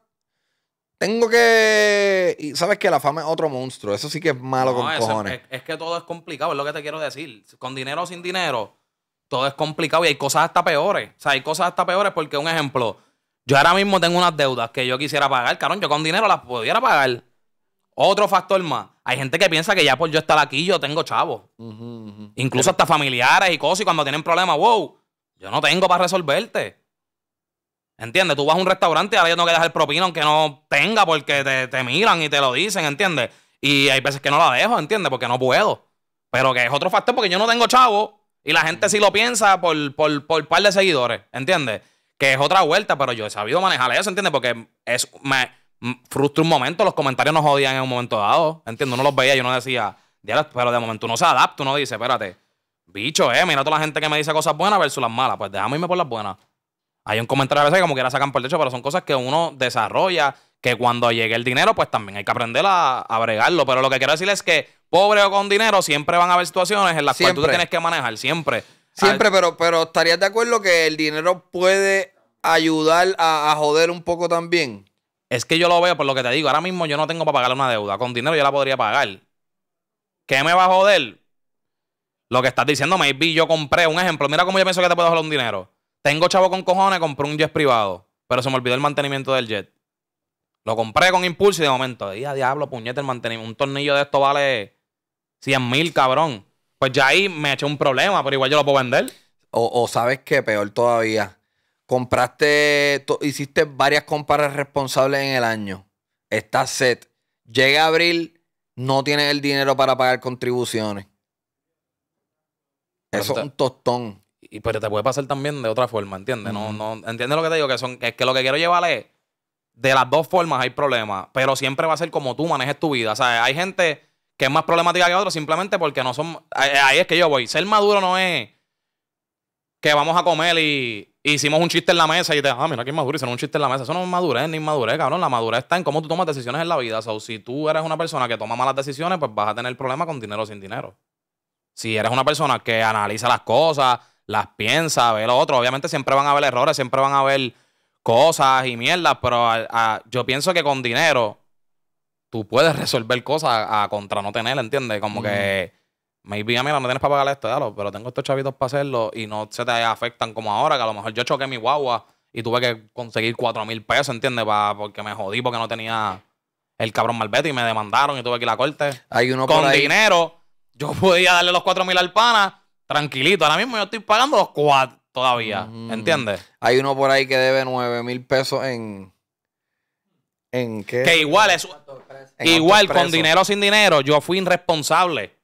tengo que. Y sabes que la fama es otro monstruo. Eso sí que es malo con cojones. es, que todo es complicado, es lo que te quiero decir. Con dinero o sin dinero, todo es complicado y hay cosas hasta peores. O sea, hay cosas hasta peores porque, un ejemplo yo ahora mismo tengo unas deudas que yo quisiera pagar, carón, yo con dinero las pudiera pagar. Otro factor más. Hay gente que piensa que ya por yo estar aquí yo tengo chavos. Incluso hasta familiares y cosas. Y cuando tienen problemas, wow, yo no tengo para resolverte. ¿Entiendes? Tú vas a un restaurante y ahora yo tengo que dejar propina aunque no tenga porque te, te miran y te lo dicen, ¿entiendes? Y hay veces que no la dejo, ¿entiendes? Porque no puedo. Pero que es otro factor porque yo no tengo chavo y la gente sí lo piensa por, por, por par de seguidores, ¿entiendes? que es otra vuelta, pero yo he sabido manejar eso, ¿entiendes? porque es, me frustra un momento, los comentarios nos jodían en un momento dado, entiendo, uno los veía y uno decía, pero de momento uno se adapta, uno dice, espérate, bicho, eh, mira toda la gente que me dice cosas buenas versus las malas, pues déjame irme por las buenas. Hay un comentario a veces que como quiera sacan por el techo, pero son cosas que uno desarrolla, que cuando llegue el dinero, pues también hay que aprender a, a bregarlo, pero lo que quiero decir es que pobre o con dinero, siempre van a haber situaciones en las cuales tú tienes que manejar, siempre. Siempre, ah, pero, pero estarías de acuerdo que el dinero puede ayudar a, joder un poco también. Es que yo lo veo por lo que te digo. Ahora mismo yo no tengo para pagar una deuda. Con dinero yo la podría pagar. ¿Qué me va a joder? Lo que estás diciendo, maybe yo compré un ejemplo. Mira cómo yo pienso que te puedo joder un dinero. Tengo chavo con cojones, compré un jet privado. Pero se me olvidó el mantenimiento del jet. Lo compré con impulso y de momento, día diablo, puñete! El mantenimiento. Un tornillo de esto vale 100 mil, cabrón pues ya ahí me eché un problema, pero igual yo lo puedo vender. O, sabes qué? peor todavía, compraste, hiciste varias compras responsables en el año, estás set, llega abril, no tienes el dinero para pagar contribuciones. Eso es un tostón. Y, pero te puede pasar también de otra forma, ¿entiendes? no, no, ¿Entiendes lo que te digo? Que, son, es que lo que quiero llevarle es, de las dos formas hay problemas, pero siempre va a ser como tú manejes tu vida. O sea, hay gente que es más problemática que otro simplemente porque no son... Ahí es que yo voy. Ser maduro no es que vamos a comer y, hicimos un chiste en la mesa y te, ah, mira que maduro, hicieron un chiste en la mesa. Eso no es madurez ni inmadurez, cabrón. La madurez está en cómo tú tomas decisiones en la vida. O sea, si tú eres una persona que toma malas decisiones, pues vas a tener problemas con dinero o sin dinero. Si eres una persona que analiza las cosas, las piensa, ve lo otro, obviamente siempre van a haber errores, siempre van a haber cosas y mierdas, pero yo pienso que con dinero tú puedes resolver cosas a, contra no tener, ¿entiendes? Como que, maybe, ah, mí no tienes para pagar esto, dalo, pero tengo estos chavitos para hacerlo y no se te afectan como ahora, que a lo mejor yo choqué mi guagua y tuve que conseguir cuatro mil pesos, ¿entiendes? Pa, porque me jodí porque no tenía el cabrón malvete y me demandaron y tuve que ir a la corte. Hay uno Con dinero, yo [LAUGHS] podía darle los cuatro mil al pana, tranquilito. Ahora mismo yo estoy pagando los cuatro todavía, mm. ¿entiendes? Hay uno por ahí que debe nueve mil pesos en... ¿En qué? Que igual es, Igual, con dinero o sin dinero, yo fui irresponsable.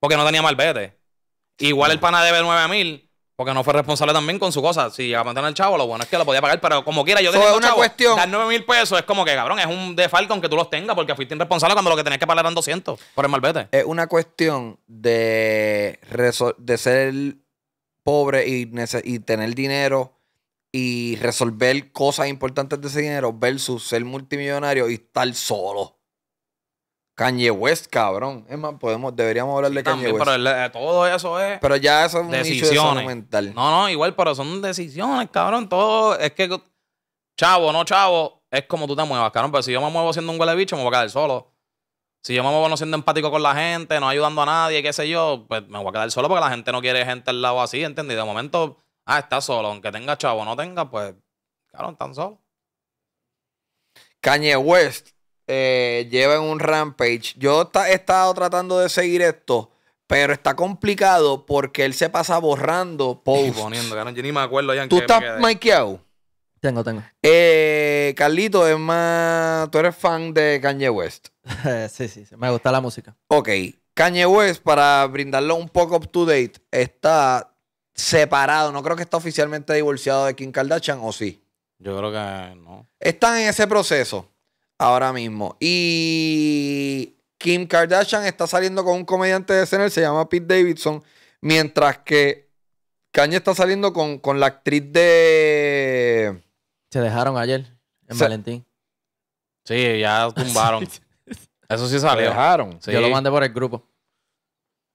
Porque no tenía malvete. Igual el pana debe 9 mil. Porque no fue responsable también con su cosa. Si mantener al chavo, lo bueno es que lo podía pagar. Pero como quiera, yo digo, pues, una cuestión. Dar 9 mil pesos es como que, cabrón, es un defalto que tú los tengas. Porque fuiste irresponsable cuando lo que tenías que pagar eran 200 por el malvete. Es una cuestión de, de ser pobre y, y tener dinero y resolver cosas importantes de ese dinero versus ser multimillonario y estar solo. Kanye West, cabrón. Es más, podemos, deberíamos hablar de Kanye Pero todo eso es. Pero ya eso es un decisiones. mental. No, no, igual, pero son decisiones, cabrón. Todo es que. Chavo, no chavo, es como tú te muevas, cabrón. Pero si yo me muevo siendo un huele bicho, me voy a quedar solo. Si yo me muevo no siendo empático con la gente, no ayudando a nadie, qué sé yo, pues me voy a quedar solo porque la gente no quiere gente al lado así, ¿entiendes? Y de momento Ah, está solo, aunque tenga chavo no tenga, pues, claro, tan solo. Kanye West eh, lleva en un rampage. Yo he estado tratando de seguir esto, pero está complicado porque él se pasa borrando posts. Poniendo, ni me acuerdo ¿Tú estás mikeado? Tengo, tengo. Eh, Carlito, es más. Tú eres fan de Kanye West. [LAUGHS] sí, sí, sí, me gusta la música. Ok. Kanye West, para brindarlo un poco up to date, está separado. No creo que está oficialmente divorciado de Kim Kardashian, ¿o sí? Yo creo que eh, no. Están en ese proceso ahora mismo. Y Kim Kardashian está saliendo con un comediante de SNL, se llama Pete Davidson, mientras que Kanye está saliendo con, la actriz de... Se dejaron ayer en Valentín. Sí, ya tumbaron. [LAUGHS] Eso sí salió. Se dejaron. Yo lo mandé por el grupo.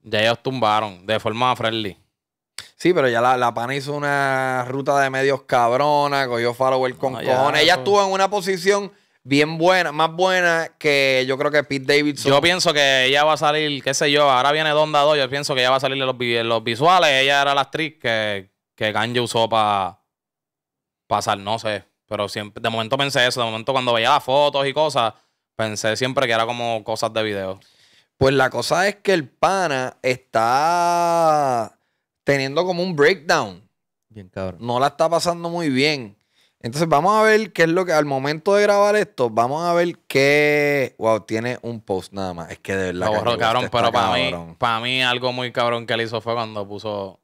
Ya ellos tumbaron de forma friendly. Sí, pero ya la, pana hizo una ruta de medios cabrona, cogió follower con cojones. Ella estuvo en una posición bien buena, más buena que yo creo que Pete Davidson. Yo pienso que ella va a salir, qué sé yo, ahora viene Donda 2, yo pienso que ella va a salir de los, visuales. Ella era la actriz que, que Kanye usó para pasar, no sé. Pero siempre, de momento pensé eso, de momento cuando veía las fotos y cosas, pensé siempre que era como cosas de video. Pues la cosa es que el pana está teniendo como un breakdown. Bien, cabrón. No la está pasando muy bien. Entonces vamos a ver qué es lo que al momento de grabar esto, vamos a ver qué... Wow, tiene un post nada más. Es que de verdad... cabrón, pero para mí, para mí algo muy cabrón que él hizo fue cuando puso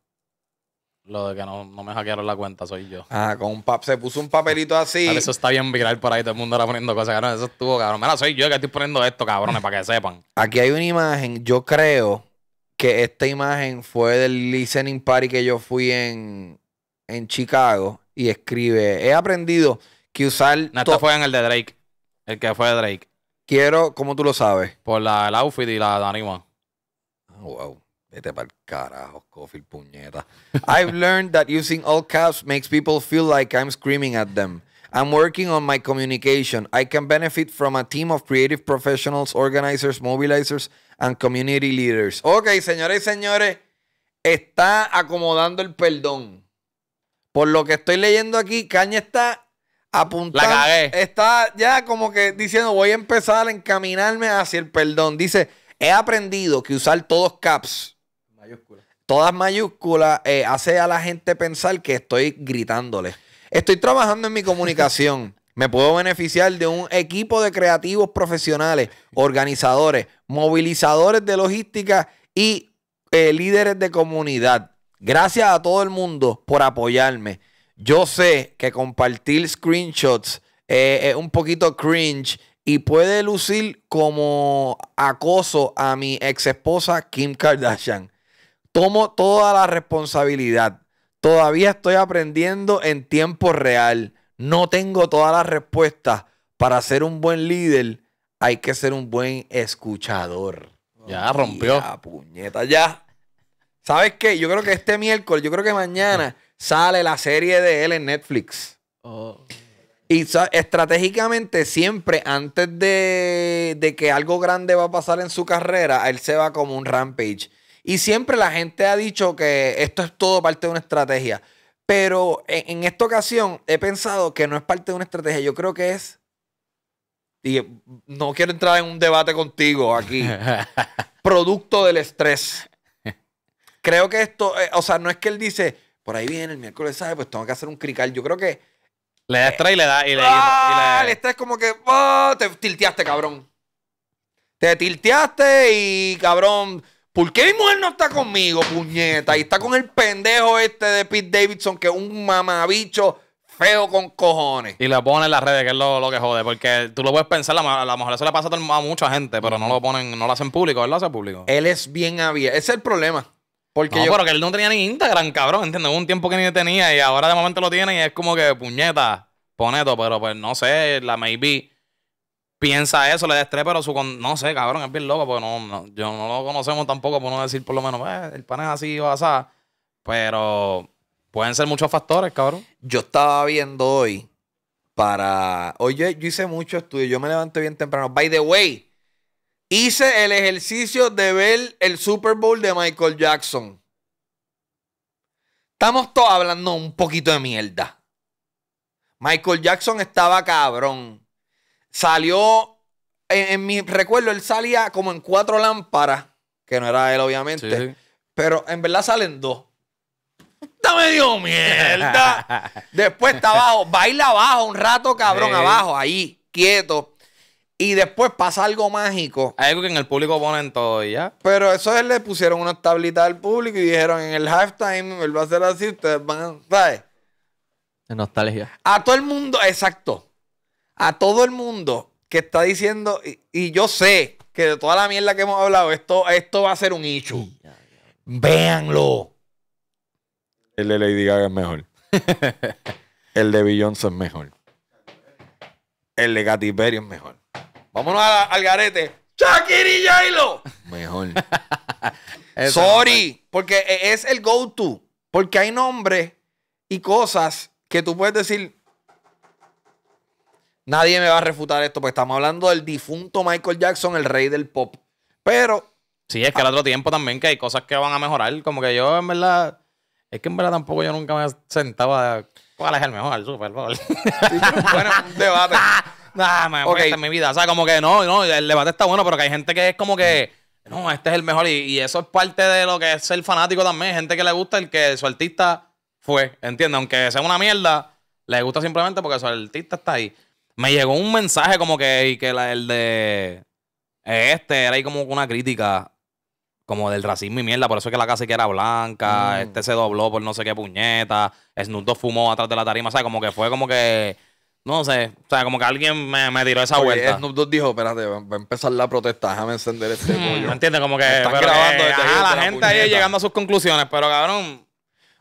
lo de que no, me hackearon la cuenta, soy yo. Ah, con un pap se puso un papelito así. eso está bien viral por ahí, todo el mundo era poniendo cosas, cabrón. Eso estuvo, cabrón. Mira, soy yo que estoy poniendo esto, cabrones, para que sepan. Aquí hay una imagen, yo creo que esta imagen fue del listening party que yo fui en, en Chicago y escribe, he aprendido que usar... Esta fue en el de Drake, el que fue de Drake. Quiero, ¿cómo tú lo sabes? Por la, el outfit y la, anima. Ah, wow. Vete para el carajo, Cofield, puñeta. I've learned that using all caps makes people feel like I'm screaming at them. I'm working on my communication. I can benefit from a team of creative professionals, organizers, mobilizers, and Community Leaders. Ok, señores y señores, está acomodando el perdón. Por lo que estoy leyendo aquí, Caña está apuntando. Está ya como que diciendo, voy a empezar a encaminarme hacia el perdón. Dice, he aprendido que usar todos caps. Todas mayúsculas eh, hace a la gente pensar que estoy gritándole. Estoy trabajando en mi comunicación. [LAUGHS] Me puedo beneficiar de un equipo de creativos profesionales, organizadores, movilizadores de logística y eh, líderes de comunidad. Gracias a todo el mundo por apoyarme. Yo sé que compartir screenshots eh, es un poquito cringe y puede lucir como acoso a mi ex esposa Kim Kardashian. Tomo toda la responsabilidad. Todavía estoy aprendiendo en tiempo real. No tengo todas las respuestas para ser un buen líder hay que ser un buen escuchador. Ya rompió. Ya, puñeta, ya. ¿Sabes qué? Yo creo que este miércoles, yo creo que mañana sale la serie de él en Netflix. Oh. Y estratégicamente siempre, antes de, que algo grande va a pasar en su carrera, él se va como un rampage. Y siempre la gente ha dicho que esto es todo parte de una estrategia. Pero en esta ocasión he pensado que no es parte de una estrategia. Yo creo que es y no quiero entrar en un debate contigo aquí, [LAUGHS] producto del estrés. Creo que esto, eh, o sea, no es que él dice, por ahí viene el miércoles, ¿sabes? Pues tengo que hacer un crical. Yo creo que... Le da estrés y le da... Y le, ah, le, el estrés como que, oh, te tilteaste, cabrón. Te tilteaste y, cabrón, ¿Por qué mi mujer no está conmigo, puñeta? Y está con el pendejo este de Pete Davidson, que es un mamabicho feo con cojones. Y lo ponen en las redes, que es lo, que jode. Porque tú lo puedes pensar, a lo mejor eso le pasa a mucha gente, pero no lo ponen, no lo hacen público, él lo hace público. Él es bien abierto. Ese es el problema. Porque no, yo... pero que él no tenía ni Instagram, cabrón, ¿entiendes? Hubo un tiempo que ni tenía y ahora de momento lo tiene y es como que puñeta, poneto, pero pues no sé, la maybe piensa eso, le da pero su... No sé, cabrón, es bien loco, porque no, yo no lo conocemos tampoco, por no decir por lo menos, eh, el pan es así o asá, pero Pueden ser muchos factores, cabrón. Yo estaba viendo hoy para. Oye, yo hice mucho estudio. Yo me levanté bien temprano. By the way, hice el ejercicio de ver el Super Bowl de Michael Jackson. Estamos todos hablando un poquito de mierda. Michael Jackson estaba cabrón. Salió. En, mi recuerdo, él salía como en cuatro lámparas. Que no era él, obviamente. Pero en verdad salen dos me medio mierda. [LAUGHS] después está abajo, baila abajo un rato, cabrón, abajo, ahí, quieto. Y después pasa algo mágico. Algo que en el público ponen todo y ya. Pero eso es, le pusieron una tablitas al público y dijeron en el halftime, él va a hacer así, ustedes van a. ¿Sabes? De nostalgia. A todo el mundo, exacto. A todo el mundo que está diciendo, y, yo sé que de toda la mierda que hemos hablado, esto, esto va a ser un issue. Véanlo. El de Lady Gaga es mejor. [LAUGHS] el de Beyoncé es mejor. El de Katy Perry es mejor. Vámonos al garete. Shakira y Mejor. [LAUGHS] Sorry, porque e-, es el go-to. Porque hay nombres y cosas que tú puedes decir. Nadie me va a refutar esto, porque estamos hablando del difunto Michael Jackson, el rey del pop. Pero. Sí, es que al ah. otro tiempo también que hay cosas que van a mejorar. Como que yo, en verdad. Es que en verdad tampoco yo nunca me sentaba. ¿Cuál es el mejor? Super Bowl. [LAUGHS] bueno, un debate. no [LAUGHS] ah, me en mi vida. O sea, como que no, no, el debate está bueno, pero que hay gente que es como que. No, este es el mejor. Y, eso es parte de lo que es ser fanático también. gente que le gusta el que su artista fue. ¿Entiendes? Aunque sea una mierda, le gusta simplemente porque su artista está ahí. Me llegó un mensaje como que, que el de. Eh, este era ahí como una crítica como del racismo y mierda. Por eso es que la casa que era blanca, mm. este se dobló por no sé qué puñeta, Snoop Dogg fumó atrás de la tarima, o sea, como que fue como que... No sé, o sea, como que alguien me, me tiró esa vuelta. Snoop Dogg dijo, espérate, va, a empezar la protesta, déjame encender este mm. pollo. ¿Me entiendes? Como que... está grabando la, gente ahí llegando a sus conclusiones, pero cabrón...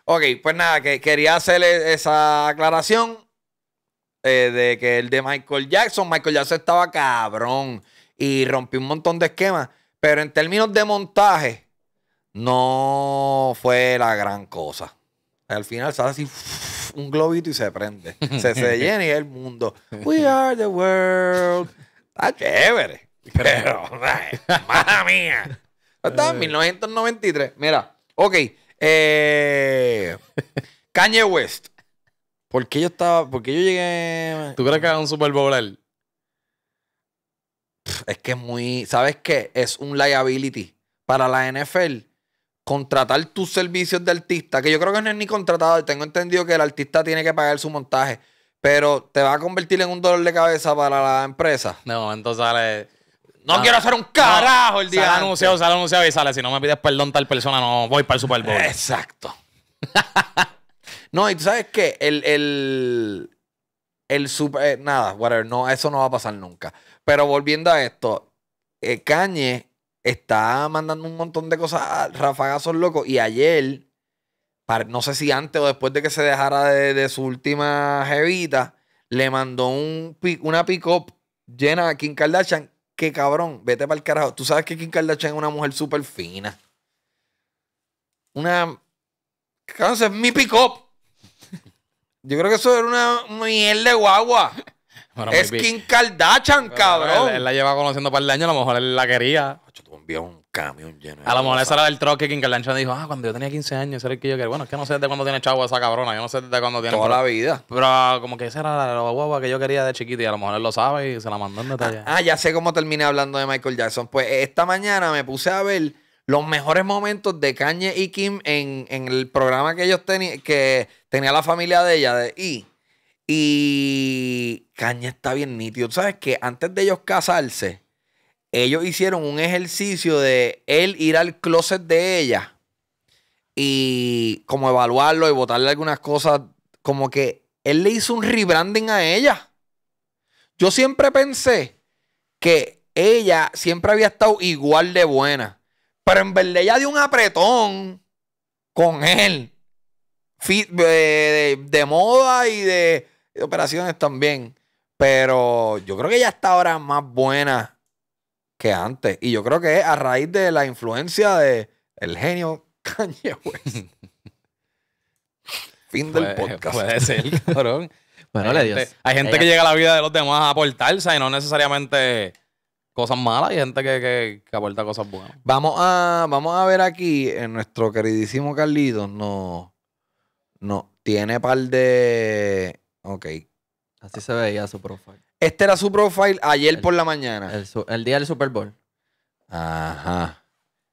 Ok, pues nada, que quería hacerle esa aclaración eh, de que el de Michael Jackson, Michael Jackson estaba cabrón y rompió un montón de esquemas. Pero en términos de montaje, no fue la gran cosa. Al final sale así [LAUGHS] un globito y se prende. Se, [LAUGHS] llena y el mundo. We are the world. Está chévere. Pero, madre mía. Está en 1993. Eh. Mira, ok. Eh, Kanye West. ¿Por qué yo estaba? ¿Por yo llegué? ¿Tú crees que era un Super Bowl? es que es muy. ¿Sabes qué? Es un liability para la NFL. Contratar tus servicios de artista, que yo creo que no es ni contratado. Tengo entendido que el artista tiene que pagar su montaje, pero te va a convertir en un dolor de cabeza para la empresa. No, entonces sale. No, ah, quiero hacer un carajo el día. Sale anunciado, sale anunciado y sale. Si no me pides perdón, tal persona no voy para el Super Bowl. Exacto. [LAUGHS] no, y tú sabes qué? El, el, super. Eh, nada, whatever. No, eso no va a pasar nunca. Pero volviendo a esto, eh, Cañe está mandando un montón de cosas, rafagazos locos. Y ayer, no sé si antes o después de que se dejara de, su última jevita, le mandó un, una pick-up llena a Kim Kardashian. Qué cabrón, vete para el carajo. Tú sabes que Kim Kardashian es una mujer súper fina. Una. ¿qué es mi pick-up. Yo creo que eso era una, una miel de guagua es Kim Kardashian, cabrón. Él, la lleva conociendo para el de a lo mejor él la quería. a lo mejor esa era el truck que Kim Kardashian dijo, ah, cuando yo tenía 15 años, ese era el que yo quería. Bueno, es que no sé desde cuándo tiene chavo esa cabrona, yo no sé desde cuándo tiene. Toda la vida. Pero ah, como que esa era la, la, guagua que yo quería de chiquita y a lo mejor él lo sabe y se la mandó en detalle. Ah, ah ya sé cómo terminé hablando de Michael Jackson. Pues eh, esta mañana me puse a ver los mejores momentos de Kanye y Kim en, en el programa que ellos tenían, que tenía la familia de ella, de I. Y Caña está bien nítido. sabes que antes de ellos casarse, ellos hicieron un ejercicio de él ir al closet de ella y como evaluarlo y botarle algunas cosas. Como que él le hizo un rebranding a ella. Yo siempre pensé que ella siempre había estado igual de buena. Pero en de ella dio un apretón con él. Eh, de moda y de de operaciones también. Pero yo creo que ya está ahora más buena que antes. Y yo creo que a raíz de la influencia de el genio [LAUGHS] Kanye fin del podcast. Puede ser, [LAUGHS] cabrón. bueno, le gente, Dios. hay gente que llega a la vida de los demás a aportarse y no necesariamente cosas malas y gente que, aporta cosas buenas. Vamos a, vamos a ver aquí, en eh, nuestro queridísimo Carlitos no no, tiene par de Ok. Así se veía su profile. Este era su profile ayer por la mañana. El, día del Super Bowl. Ajá.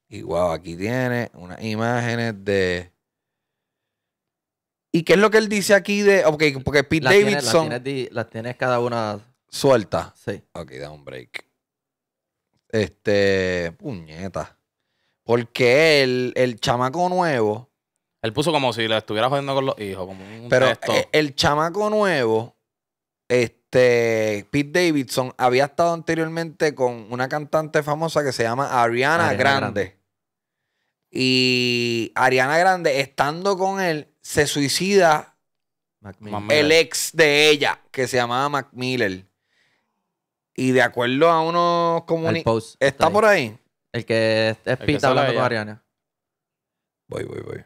Y wow, aquí tiene unas imágenes de. ¿Y qué es lo que él dice aquí de.? Ok, porque Pete Davidson. las, tienes, cada una. Suelta. Sí. Ok, da un break. Este. Puñeta. Porque el, el chamaco nuevo él puso como si la estuviera jodiendo con los hijos. Pero eh, el chamaco nuevo, este, Pete Davidson, había estado anteriormente con una cantante famosa que se llama Ariana, Grande. Y Ariana Grande, estando con él, se suicida el ex de ella, que se llamaba Mac Miller. Y de acuerdo a unos comunicados. Está, por ahí. El que es, Pete hablando con Ariana. Voy, voy, voy.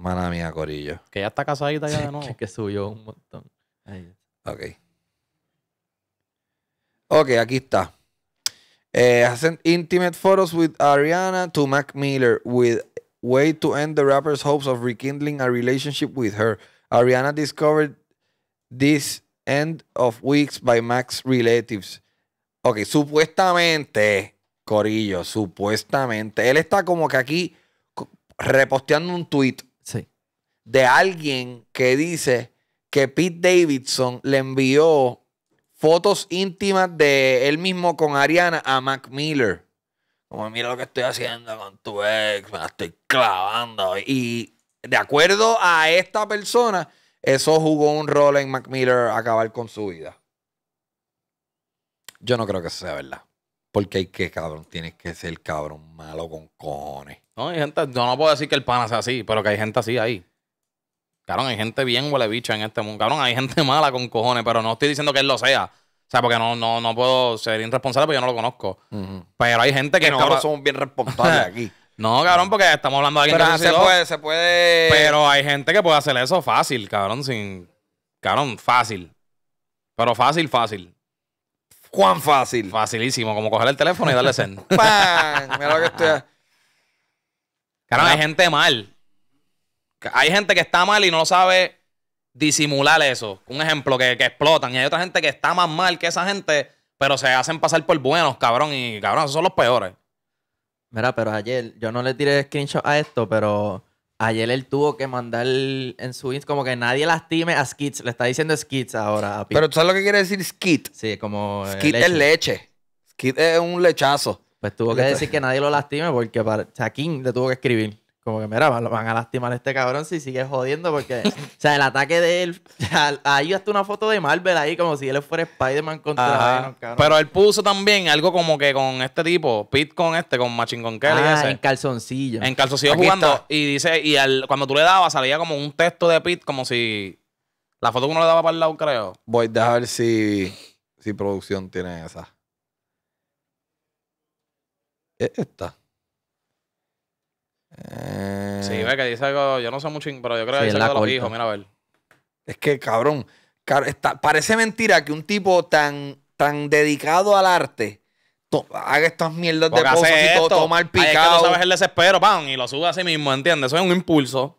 Mana mía, Corillo. Que ya está casadita ya de [LAUGHS] nuevo. que subió un montón. Ok. Ok, aquí está. Eh, hacen intimate photos with Ariana to Mac Miller with way to end the rapper's hopes of rekindling a relationship with her. Ariana discovered this end of weeks by Mac's relatives. Ok, supuestamente, Corillo, supuestamente. Él está como que aquí reposteando un tweet de alguien que dice que Pete Davidson le envió fotos íntimas de él mismo con Ariana a Mac Miller. Como mira lo que estoy haciendo con tu ex, me la estoy clavando. Y de acuerdo a esta persona, eso jugó un rol en Mac Miller acabar con su vida. Yo no creo que eso sea verdad. Porque hay que, cabrón, tienes que ser cabrón malo con cojones. No, hay gente, yo no puedo decir que el pana sea así, pero que hay gente así ahí. Cabrón, hay gente bien huele bicha en este mundo. Cabrón, hay gente [LAUGHS] mala con cojones, pero no estoy diciendo que él lo sea. O sea, porque no, no, puedo ser irresponsable porque yo no lo conozco. Pero hay gente que. no. nosotros somos bien responsables aquí. [LAUGHS] No, cabrón, porque estamos hablando de alguien que se puede, se puede. Pero hay gente que puede hacer eso fácil, cabrón, sin. Cabrón, fácil. Pero fácil, fácil. Juan fácil. Facilísimo, como coger el teléfono y darle send. [LAUGHS] ¡Pam! Mira lo que estoy. Cabrón, hay gente mal. Hay gente que está mal y no sabe disimular eso. Un ejemplo, que, explotan. Y hay otra gente que está más mal que esa gente, pero se hacen pasar por buenos, cabrón. Y cabrón, esos son los peores. Mira, pero ayer, yo no le tiré screenshot a esto, pero ayer él tuvo que mandar en su Instagram como que nadie lastime a Skits. Le está diciendo Skits ahora a Pero tú sabes lo que quiere decir Skit. Sí, como. Eh, Skit es leche. Skit es un lechazo. Pues tuvo que decir que nadie lo lastime porque para, o le tuvo que escribir. Como que, mira, van a lastimar a este cabrón si sigue jodiendo, porque, [LAUGHS] o sea, el ataque de él. Ahí hasta una foto de Marvel ahí, como si él fuera Spider-Man contra Pero él puso también algo como que con este tipo, Pit con este, con Machine Kelly. Ah, en calzoncillo. En calzoncillo jugando. Y dice, y cuando tú le dabas, salía como un texto de Pit como si. La foto que uno le daba para el lado, creo. Voy a ver si, si producción tiene esa. esta. Eh, sí, ve que dice algo. Yo no sé mucho, pero yo creo que dice algo de los hijos. Mira, a ver. Es que, cabrón. parece mentira que un tipo tan, tan dedicado al arte haga estas mierdas de cosas y todo, tomar picado. tú sabes el desespero, pan, y lo sube a sí mismo, ¿entiendes? Eso es un impulso.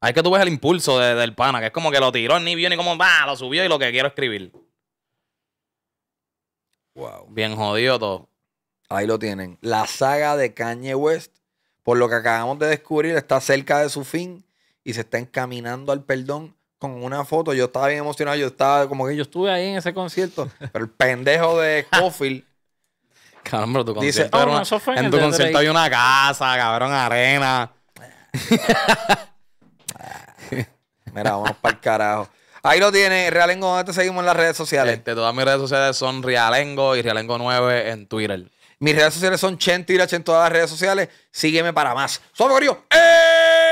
Ahí que tú ves el impulso del pana, que es como que lo tiró, ni vio ni como, va, lo subió y lo que quiero escribir. Wow. Bien jodido todo. Ahí lo tienen. La saga de Kanye West por lo que acabamos de descubrir, está cerca de su fin y se está encaminando al perdón con una foto. Yo estaba bien emocionado, yo estaba como que yo estuve ahí en ese concierto, [LAUGHS] pero el pendejo de Cofield. Caramba, tu concierto dice, oh, en, tu concierto hay una casa, cabrón, arena. [LAUGHS] Mira, vamos para el carajo. Ahí lo tiene, Realengo, ¿dónde te seguimos en las redes sociales? Este, todas mis redes sociales son Realengo y Realengo9 en Twitter. Mis redes sociales son Chen, tira Chen todas las redes sociales. Sígueme para más. Somos Gorio! ¡Eh!